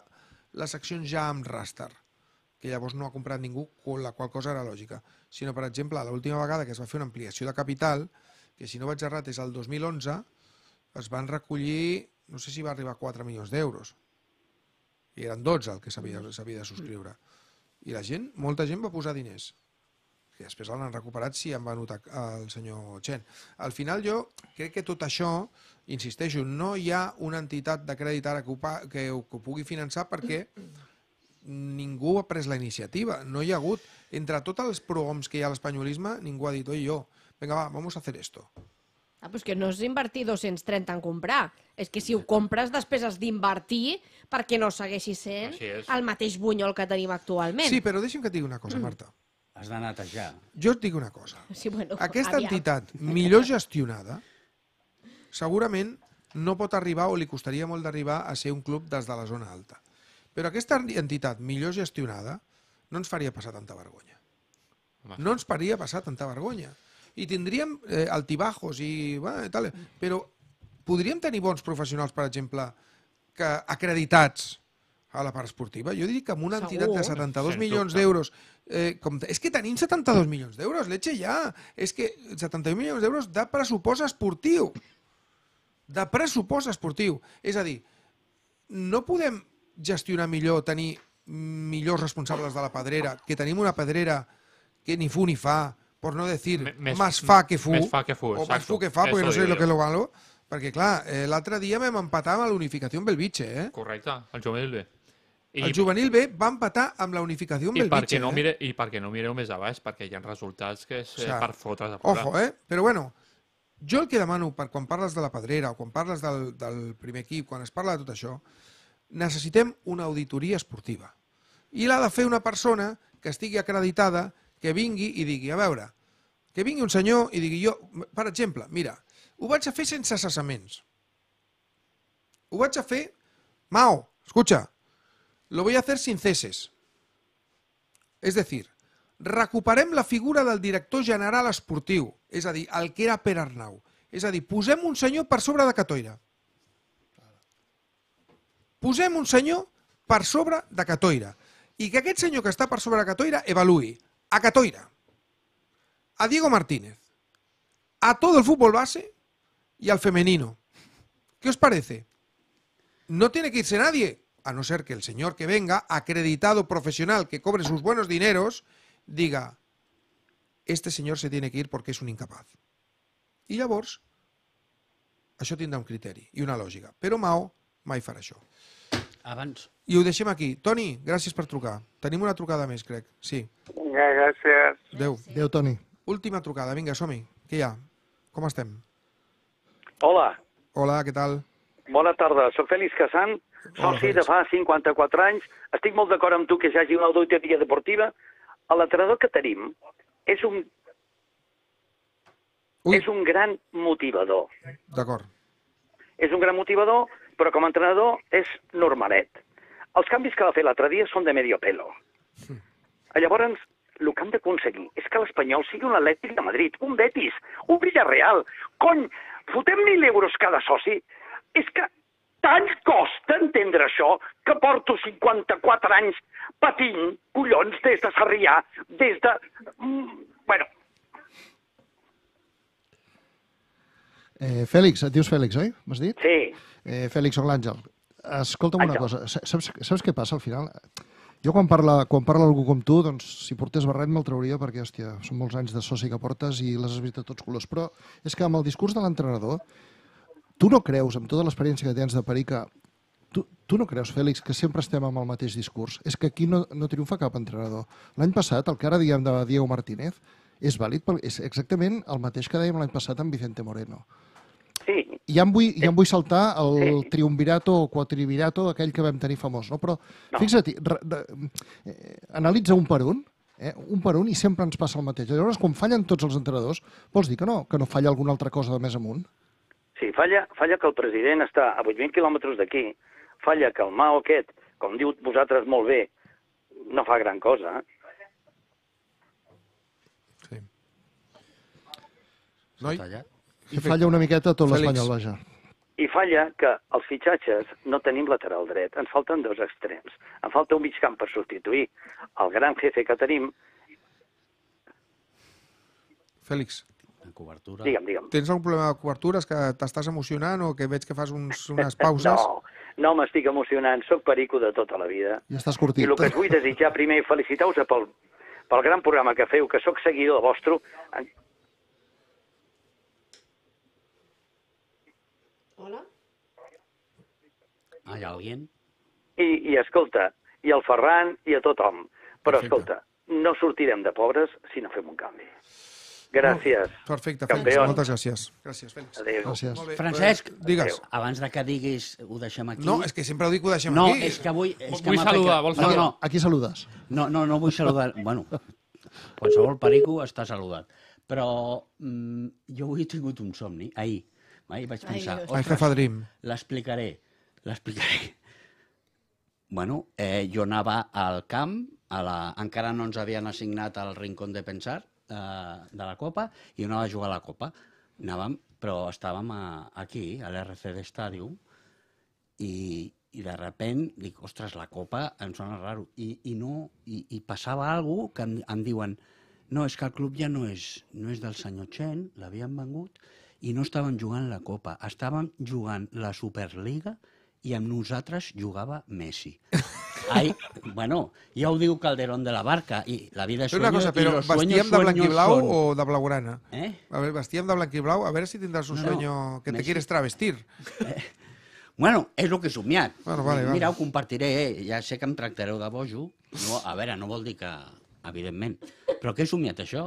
les accions ja amb raster, que llavors no ha comprat ningú, la qual cosa era lògica, sinó, per exemple, l'última vegada que es va fer una ampliació de capital, que si no vaig errat és el 2011, es van recollir, no sé si va arribar a 4 milions d'euros. I eren 12 el que s'havia de subscriure. I la gent, molta gent va posar diners. I després l'han recuperat si sí, venut el senyor Chen. Al final jo crec que tot això, insisteixo, no hi ha una entitat de crèdit ara que ho, que ho pugui finançar perquè ningú ha pres la iniciativa. No hi ha hagut, entre tots els prohoms que hi ha a l'espanyolisme, ningú ha dit, oi, jo, vinga, va, vamos a hacer esto. Ah, però és que no és invertir 230 en comprar. És que si ho compres, després has d'invertir perquè no segueixi sent el mateix bunyol que tenim actualment. Sí, però deixa'm que et digui una cosa, mm. Marta. Has de netejar. Jo et dic una cosa. Sí, bueno, Aquesta aviam. entitat millor gestionada segurament no pot arribar o li costaria molt d'arribar a ser un club des de la zona alta. Però aquesta entitat millor gestionada no ens faria passar tanta vergonya. No ens faria passar tanta vergonya i tindríem eh, altibajos i bueno, i tal, però podríem tenir bons professionals, per exemple, que acreditats a la part esportiva. Jo diria que amb una entitat de 72 Sento milions d'euros... Eh, com, és que tenim 72 milions d'euros, l'Etxe ja. És que 71 milions d'euros de pressupost esportiu. De pressupost esportiu. És a dir, no podem gestionar millor, tenir millors responsables de la pedrera, que tenim una pedrera que ni fu ni fa, por no decir més, fa que fu, més fa que fu o exacto. més fu que fa, Eso perquè no sé el que lo malo, perquè clar, eh, l'altre dia vam empatar amb la unificació amb el Bitxe, eh? Correcte, el juvenil B. I, el juvenil B va empatar amb la unificació amb i el Bitxe. No eh? mire, I perquè no mireu més a baix, perquè hi ha resultats que és eh, o sea, per fotre's a fora. Ojo, eh? Però bueno, jo el que demano per quan parles de la pedrera o quan parles del, del primer equip, quan es parla de tot això, necessitem una auditoria esportiva. I l'ha de fer una persona que estigui acreditada que vingui i digui, a veure, que vingui un senyor i digui jo, per exemple, mira, ho vaig a fer sense cessaments. Ho vaig a fer, Mao, escucha, lo voy a hacer sin ceses. És a dir, recuperem la figura del director general esportiu, és a dir, el que era Pere Arnau. És a dir, posem un senyor per sobre de Catoira. Posem un senyor per sobre de Catoira. I que aquest senyor que està per sobre de Catoira evalui a Catoira, a Diego Martínez, a todo el fútbol base y al femenino. ¿Qué os parece? No tiene que irse nadie, a no ser que el señor que venga, acreditado profesional, que cobre sus buenos dineros, diga, este señor se tiene que ir porque es un incapaz. Y Y, a eso tiene un criterio y una lógica. Pero Mao mai hará eso. I ho deixem aquí. Toni, gràcies per trucar. Tenim una trucada més, crec. Sí. Vinga, gràcies. Adéu. Adéu, Toni. Última trucada. Vinga, som-hi. Què hi ha? Com estem? Hola. Hola, què tal? Bona tarda. Soc Félix Casant, soci de fa 54 anys. Estic molt d'acord amb tu que hi hagi una auditoria deportiva. L'entrenador que tenim és un... Ui. És un gran motivador. D'acord. És un gran motivador, però com a entrenador és normalet els canvis que va fer l'altre dia són de medio pelo. Sí. Llavors, el que hem d'aconseguir és que l'Espanyol sigui un Atlètic de Madrid, un Betis, un Villarreal. Cony, fotem mil euros cada soci. És que tant costa entendre això que porto 54 anys patint, collons, des de Sarrià, des de... Mm, bueno... Eh, Fèlix, et dius Fèlix, oi? M'has dit? Sí. Eh, Fèlix, sóc l'Àngel. Escolta'm una cosa, saps, saps què passa al final? Jo quan parla, quan parla algú com tu, doncs si portés barret me'l trauria perquè, hòstia, són molts anys de soci que portes i les has vist de tots colors. Però és que amb el discurs de l'entrenador, tu no creus, amb tota l'experiència que tens de que tu, tu no creus, Fèlix, que sempre estem amb el mateix discurs? És que aquí no, no triomfa cap entrenador. L'any passat, el que ara diem de Diego Martínez, és vàlid, és exactament el mateix que dèiem l'any passat amb Vicente Moreno. Sí, ja em vull, ja em vull saltar el sí. triumvirato o quatrivirato aquell que vam tenir famós, no? Però no. fixa't, re, re, eh, analitza un per un, eh, un per un, i sempre ens passa el mateix. Llavors, quan fallen tots els entrenadors, vols dir que no, que no falla alguna altra cosa de més amunt? Sí, falla, falla que el president està a 8.000 quilòmetres d'aquí, falla que el Mao aquest, com diu vosaltres molt bé, no fa gran cosa, eh? Noi? I falla una miqueta tot l'Espanyol, vaja. I falla que els fitxatges no tenim lateral dret, ens falten dos extrems. En falta un mig camp per substituir el gran jefe que tenim. Fèlix. En cobertura. Digue'm, digue'm. Tens algun problema de cobertura? És que t'estàs emocionant o que veig que fas uns, unes pauses? no, no m'estic emocionant, sóc perico de tota la vida. I estàs curtit. I el que us vull desitjar primer, felicitar-vos pel, pel gran programa que feu, que sóc seguidor vostre, Hi ha algú? I, I, escolta, i al Ferran i a tothom. Però, Perfecte. escolta, no sortirem de pobres si no fem un canvi. Gràcies. Perfecte, Fènix, moltes gràcies. Gràcies, Fènix. Gràcies. Francesc, digues. Adeu. abans de que diguis ho deixem aquí... No, és que sempre ho dic ho deixem no, aquí. No, és que avui... És vull que saludar, vols no, saludar? No, no. Aquí saludes. No, no, no vull saludar... bueno, qualsevol perico està saludat. Però mm, jo avui he tingut un somni, ahir. Ahir vaig pensar... Ai, que fa Dream. L'explicaré. L'explicaré. Bueno, eh, jo anava al camp, a la... encara no ens havien assignat al Rincón de Pensar eh, de la Copa, i anava a jugar a la Copa. Anàvem, però estàvem a, aquí, a l'RCD Stadium, i, i de repent dic, ostres, la copa em sona raro. I, i, no, i, i passava alguna que em, em diuen, no, és que el club ja no és, no és del senyor Chen, l'havien vengut, i no estaven jugant la copa, estaven jugant la Superliga i amb nosaltres jugava Messi. Ai, bueno, ja ho diu Calderón de la Barca, i la vida és una cosa, però vestíem de blanc i blau o de blaugrana? Eh? A veure, vestíem de blanc i blau, a veure si tindràs un no, sueño no, que te quieres travestir. Eh? Bueno, és el que he somiat. Bueno, vale, Mira, vale. ho compartiré, eh? ja sé que em tractareu de bojo. No, a veure, no vol dir que... Evidentment. Però què he somiat, això?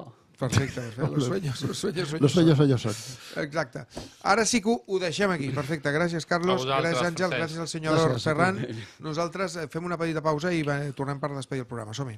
perfecte. Eh? Los sueños, los sueños, sueños. Los sueños, sueños son. Exacte. Ara sí que ho deixem aquí. Perfecte. Gràcies, Carlos. Gràcies, Àngel. Gràcies al senyor gràcies, Ferran. Nosaltres eh, fem una petita pausa i eh, tornem per despedir el programa. Som-hi.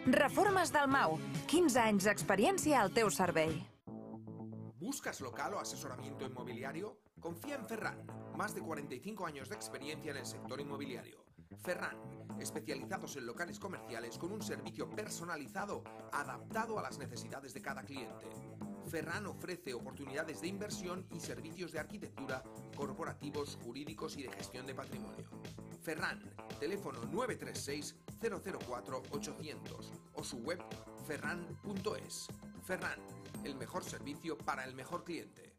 Reformas Dalmau. 15 años de experiencia al teu servei. ¿Buscas local o asesoramiento inmobiliario? Confía en Ferran. Más de 45 años de experiencia en el sector inmobiliario. Ferran, especializados en locales comerciales con un servicio personalizado adaptado a las necesidades de cada cliente. Ferran ofrece oportunidades de inversión y servicios de arquitectura, corporativos, jurídicos y de gestión de patrimonio. Ferran, teléfono 936-004-800 o su web ferran.es. Ferran, el mejor servicio para el mejor cliente.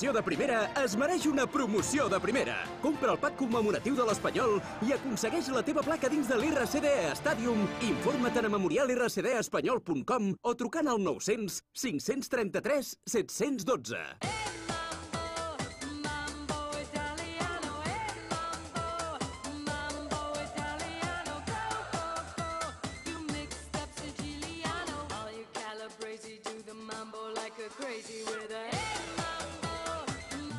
L'edició de primera es mereix una promoció de primera. Compra el pack commemoratiu de l'Espanyol i aconsegueix la teva placa dins de l'RCD Stadium. Informa-te'n a memorialrcdespanyol.com o trucant al 900 533 712. crazy with a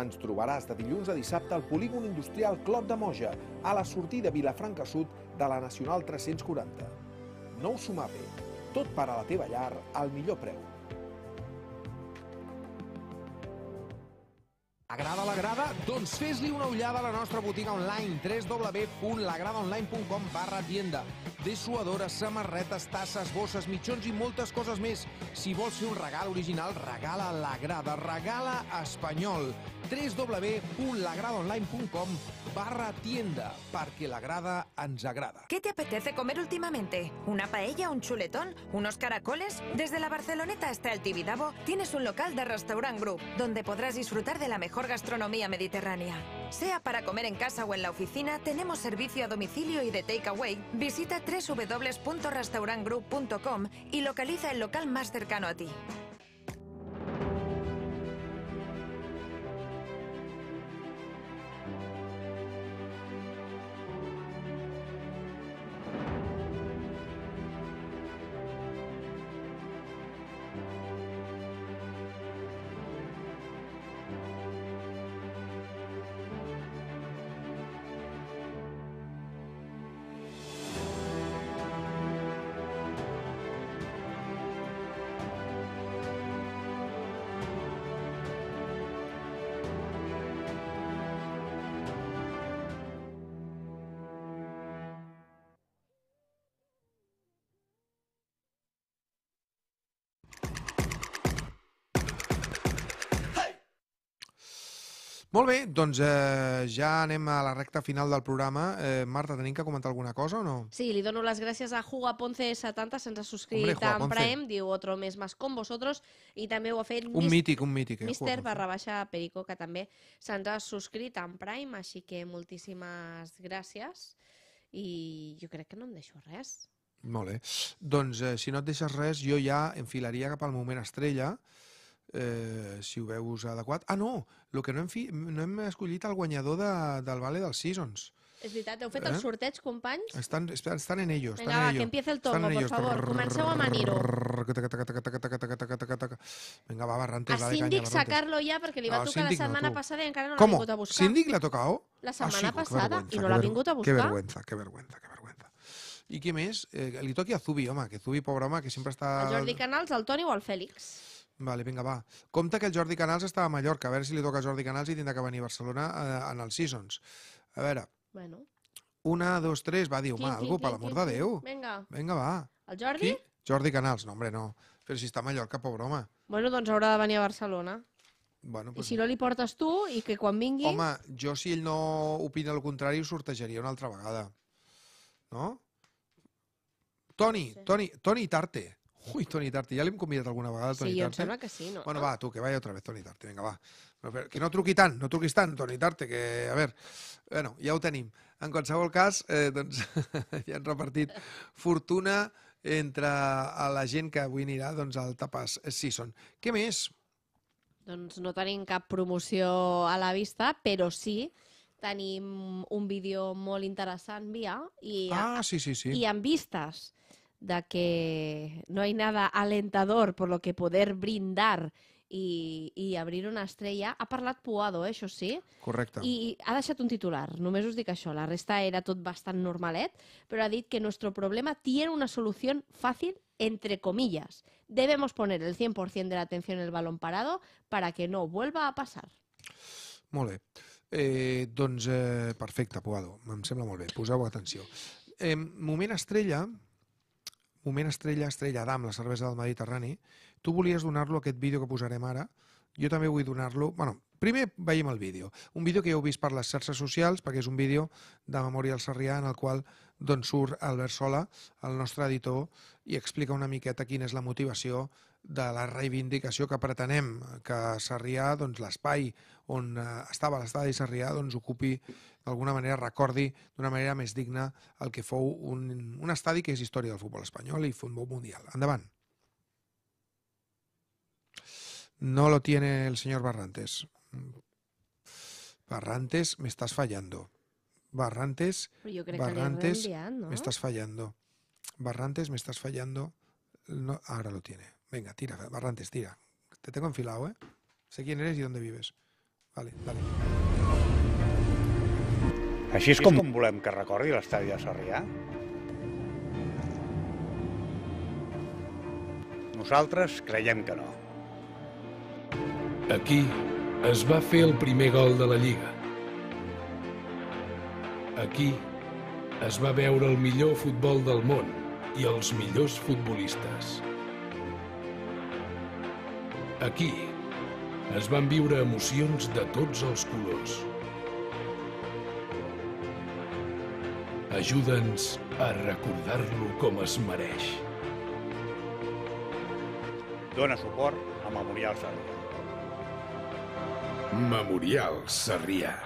ens trobaràs de dilluns a dissabte al polígon industrial Clot de Moja, a la sortida Vilafranca Sud de la Nacional 340. No us sumar bé. Tot per a la teva llar al millor preu. Agrada la grada? Doncs fes-li una ullada a la nostra botiga online www.lagradaonline.com barra tienda. dessuadores, samarretas, tazas, bolsas, mitjons y muchas cosas más. Si vols un regal original, regala la grada, regala espanyol. www.lagradonline.com barra tienda, Parque la grada ens ¿Qué te apetece comer últimamente? ¿Una paella, un chuletón, unos caracoles? Desde la Barceloneta hasta el Tibidabo tienes un local de Restaurant Group, donde podrás disfrutar de la mejor gastronomía mediterránea. Sea para comer en casa o en la oficina, tenemos servicio a domicilio y de takeaway. Visita www.restaurantgroup.com y localiza el local más cercano a ti. Molt bé, doncs eh, ja anem a la recta final del programa. Eh, Marta, tenim que comentar alguna cosa o no? Sí, li dono les gràcies a Juga Ponce 70, se'ns ha suscrit a Prime, diu otro mes más con vosotros, i també ho ha fet... Un Mist... mític, un mític. Eh? Mister barra baixa Perico, que també se'ns ha suscrit a Prime, així que moltíssimes gràcies. I jo crec que no em deixo res. Molt bé. Doncs eh, si no et deixes res, jo ja enfilaria cap al moment estrella, eh, si ho veus adequat. Ah, no! El que no hem, fi, no hem escollit el guanyador de, del Vale dels Seasons. És veritat, heu fet eh? el sorteig, companys? Estan, estan, estan en ellos. Vinga, va, que empiece el tombo, por favor. Comenceu a Maniro. Vinga, va, Barrantes, a dale Síndic, caña, sacarlo ja, perquè li va ah, tocar la setmana passada i encara no l'ha vingut a buscar. ¿Síndic l'ha tocado? La ah, setmana passada i no l'ha vingut a buscar. Que vergüenza, que vergüenza, que vergüenza. I qui més? Eh, li toqui a Zubi, home, que Zubi, pobre home, que sempre està... El Jordi Canals, el Toni o el Fèlix? Vale, vinga, va. Compte que el Jordi Canals estava a Mallorca. A veure si li toca a Jordi Canals i tindrà que venir a Barcelona eh, en els Seasons. A veure. Bueno. Una, dos, tres. Va, diu, Qui, ma, qui, algú, qui, per l'amor de Déu. Vinga. Vinga, va. El Jordi? Qui? Jordi Canals. No, hombre, no. Però si està a Mallorca, pobre home. Bueno, doncs haurà de venir a Barcelona. Bueno, pues... I si no li portes tu i que quan vingui... Home, jo si ell no opina el contrari ho sortejaria una altra vegada. No? Toni, No sé. Toni, Toni Tarte. Ui, Toni Tarti, ja l'hem convidat alguna vegada, Toni sí, Tarti? Sí, em sembla ¿eh? que sí. No, bueno, va, tu, que vaya otra vez Toni Tarti, vinga, va. No, que no truqui tant, no truquis tant, Toni Tarte, que, a veure, bueno, ja ho tenim. En qualsevol cas, eh, doncs, ja han repartit fortuna entre a la gent que avui anirà doncs, al Tapas Season. Què més? Doncs no tenim cap promoció a la vista, però sí tenim un vídeo molt interessant via i, ah, sí, sí, sí. i amb vistes de que no hay nada alentador por lo que poder brindar i, i abrir una estrella. Ha parlat Puado, eh, això sí. Correcte. I ha deixat un titular, només us dic això. La resta era tot bastant normalet, però ha dit que nuestro problema tiene una solución fácil, entre comillas. Debemos poner el 100% de la atención en el balón parado para que no vuelva a pasar. Molt bé. Eh, doncs eh, perfecte, Puado. Em sembla molt bé. Poseu atenció. Eh, moment estrella, Moment estrella, estrella, d'Am, la cervesa del Mediterrani, tu volies donar-lo aquest vídeo que posarem ara, jo també vull donar-lo... Bueno, primer veiem el vídeo. Un vídeo que ja heu vist per les xarxes socials, perquè és un vídeo de Memòria Sarrià, en el qual doncs, surt Albert Sola, el nostre editor, i explica una miqueta quina és la motivació de la reivindicació que pretenem que Sarrià, doncs, l'espai on eh, estava l'estadi Sarrià, doncs, ocupi, d'alguna manera, recordi d'una manera més digna el que fou un, un estadi que és història del futbol espanyol i futbol mundial. Endavant. No lo tiene el señor Barrantes. Barrantes, me estás fallando. Barrantes, Barrantes, no? me estás fallando. Barrantes, me estás fallando. No, ahora lo tiene. Venga, tira, Barrantes, tira. Te tengo enfilado, ¿eh? Sé quién eres y dónde vives. Vale, dale. Així és com, com volem que recordi l'estadi de Sarrià? Nosaltres creiem que no. Aquí es va fer el primer gol de la Lliga. Aquí es va veure el millor futbol del món i els millors futbolistes. Aquí es van viure emocions de tots els colors. Ajuda'ns a recordar-lo com es mereix. Dóna suport a Memorial Sarrià. Memorial Sarrià.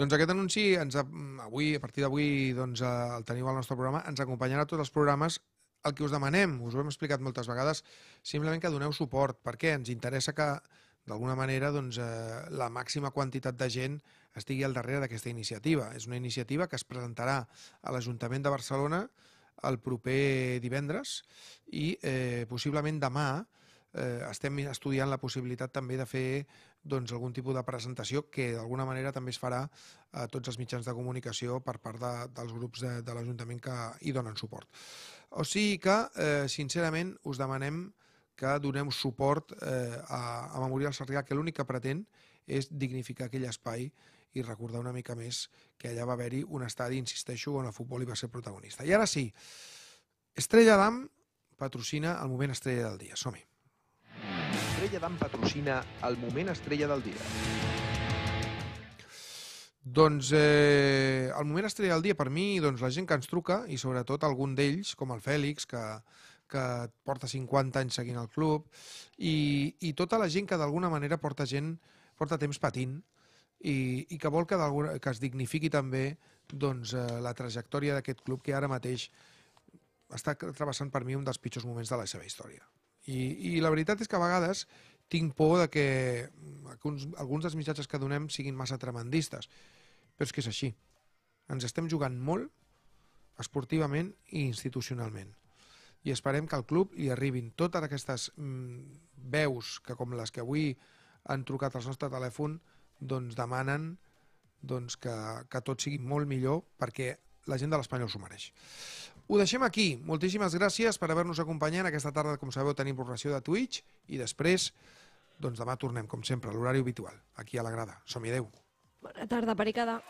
Doncs aquest anunci ens ha mm, avui, a partir d'avui, doncs, eh, el teniu al nostre programa. Ens acompanyarà tots els programes el que us demanem, us ho hem explicat moltes vegades, simplement que doneu suport, perquè ens interessa que, d'alguna manera, doncs, eh, la màxima quantitat de gent estigui al darrere d'aquesta iniciativa. És una iniciativa que es presentarà a l'Ajuntament de Barcelona el proper divendres i eh, possiblement demà eh, estem estudiant la possibilitat també de fer doncs, algun tipus de presentació que d'alguna manera també es farà a tots els mitjans de comunicació per part de, dels grups de, de l'Ajuntament que hi donen suport. O sigui que, eh, sincerament, us demanem que donem suport eh, a, a Memorial Sarrià, que l'únic que pretén és dignificar aquell espai i recordar una mica més que allà va haver-hi un estadi, insisteixo, on el futbol hi va ser protagonista. I ara sí, Estrella d'Am patrocina el moment Estrella del Dia. Som-hi. Estrella d'Am patrocina el moment estrella del dia. Doncs eh, el moment estrella del dia per mi, doncs la gent que ens truca i sobretot algun d'ells, com el Fèlix, que, que porta 50 anys seguint el club, i, i tota la gent que d'alguna manera porta gent porta temps patint i, i que vol que, que es dignifiqui també doncs, eh, la trajectòria d'aquest club que ara mateix està travessant per mi un dels pitjors moments de la seva història. I, I la veritat és que a vegades tinc por de que alguns, alguns dels missatges que donem siguin massa tremendistes. Però és que és així. Ens estem jugant molt esportivament i institucionalment. I esperem que al club hi arribin totes aquestes mm, veus que, com les que avui han trucat al nostre telèfon, doncs demanen doncs que, que tot sigui molt millor perquè la gent de l'Espanyol s'ho mereix. Ho deixem aquí. Moltíssimes gràcies per haver-nos acompanyat. Aquesta tarda, com sabeu, tenim progressió de Twitch i després, doncs demà tornem, com sempre, a l'horari habitual, aquí a la grada. Som-hi, adeu. Bona tarda, pericada.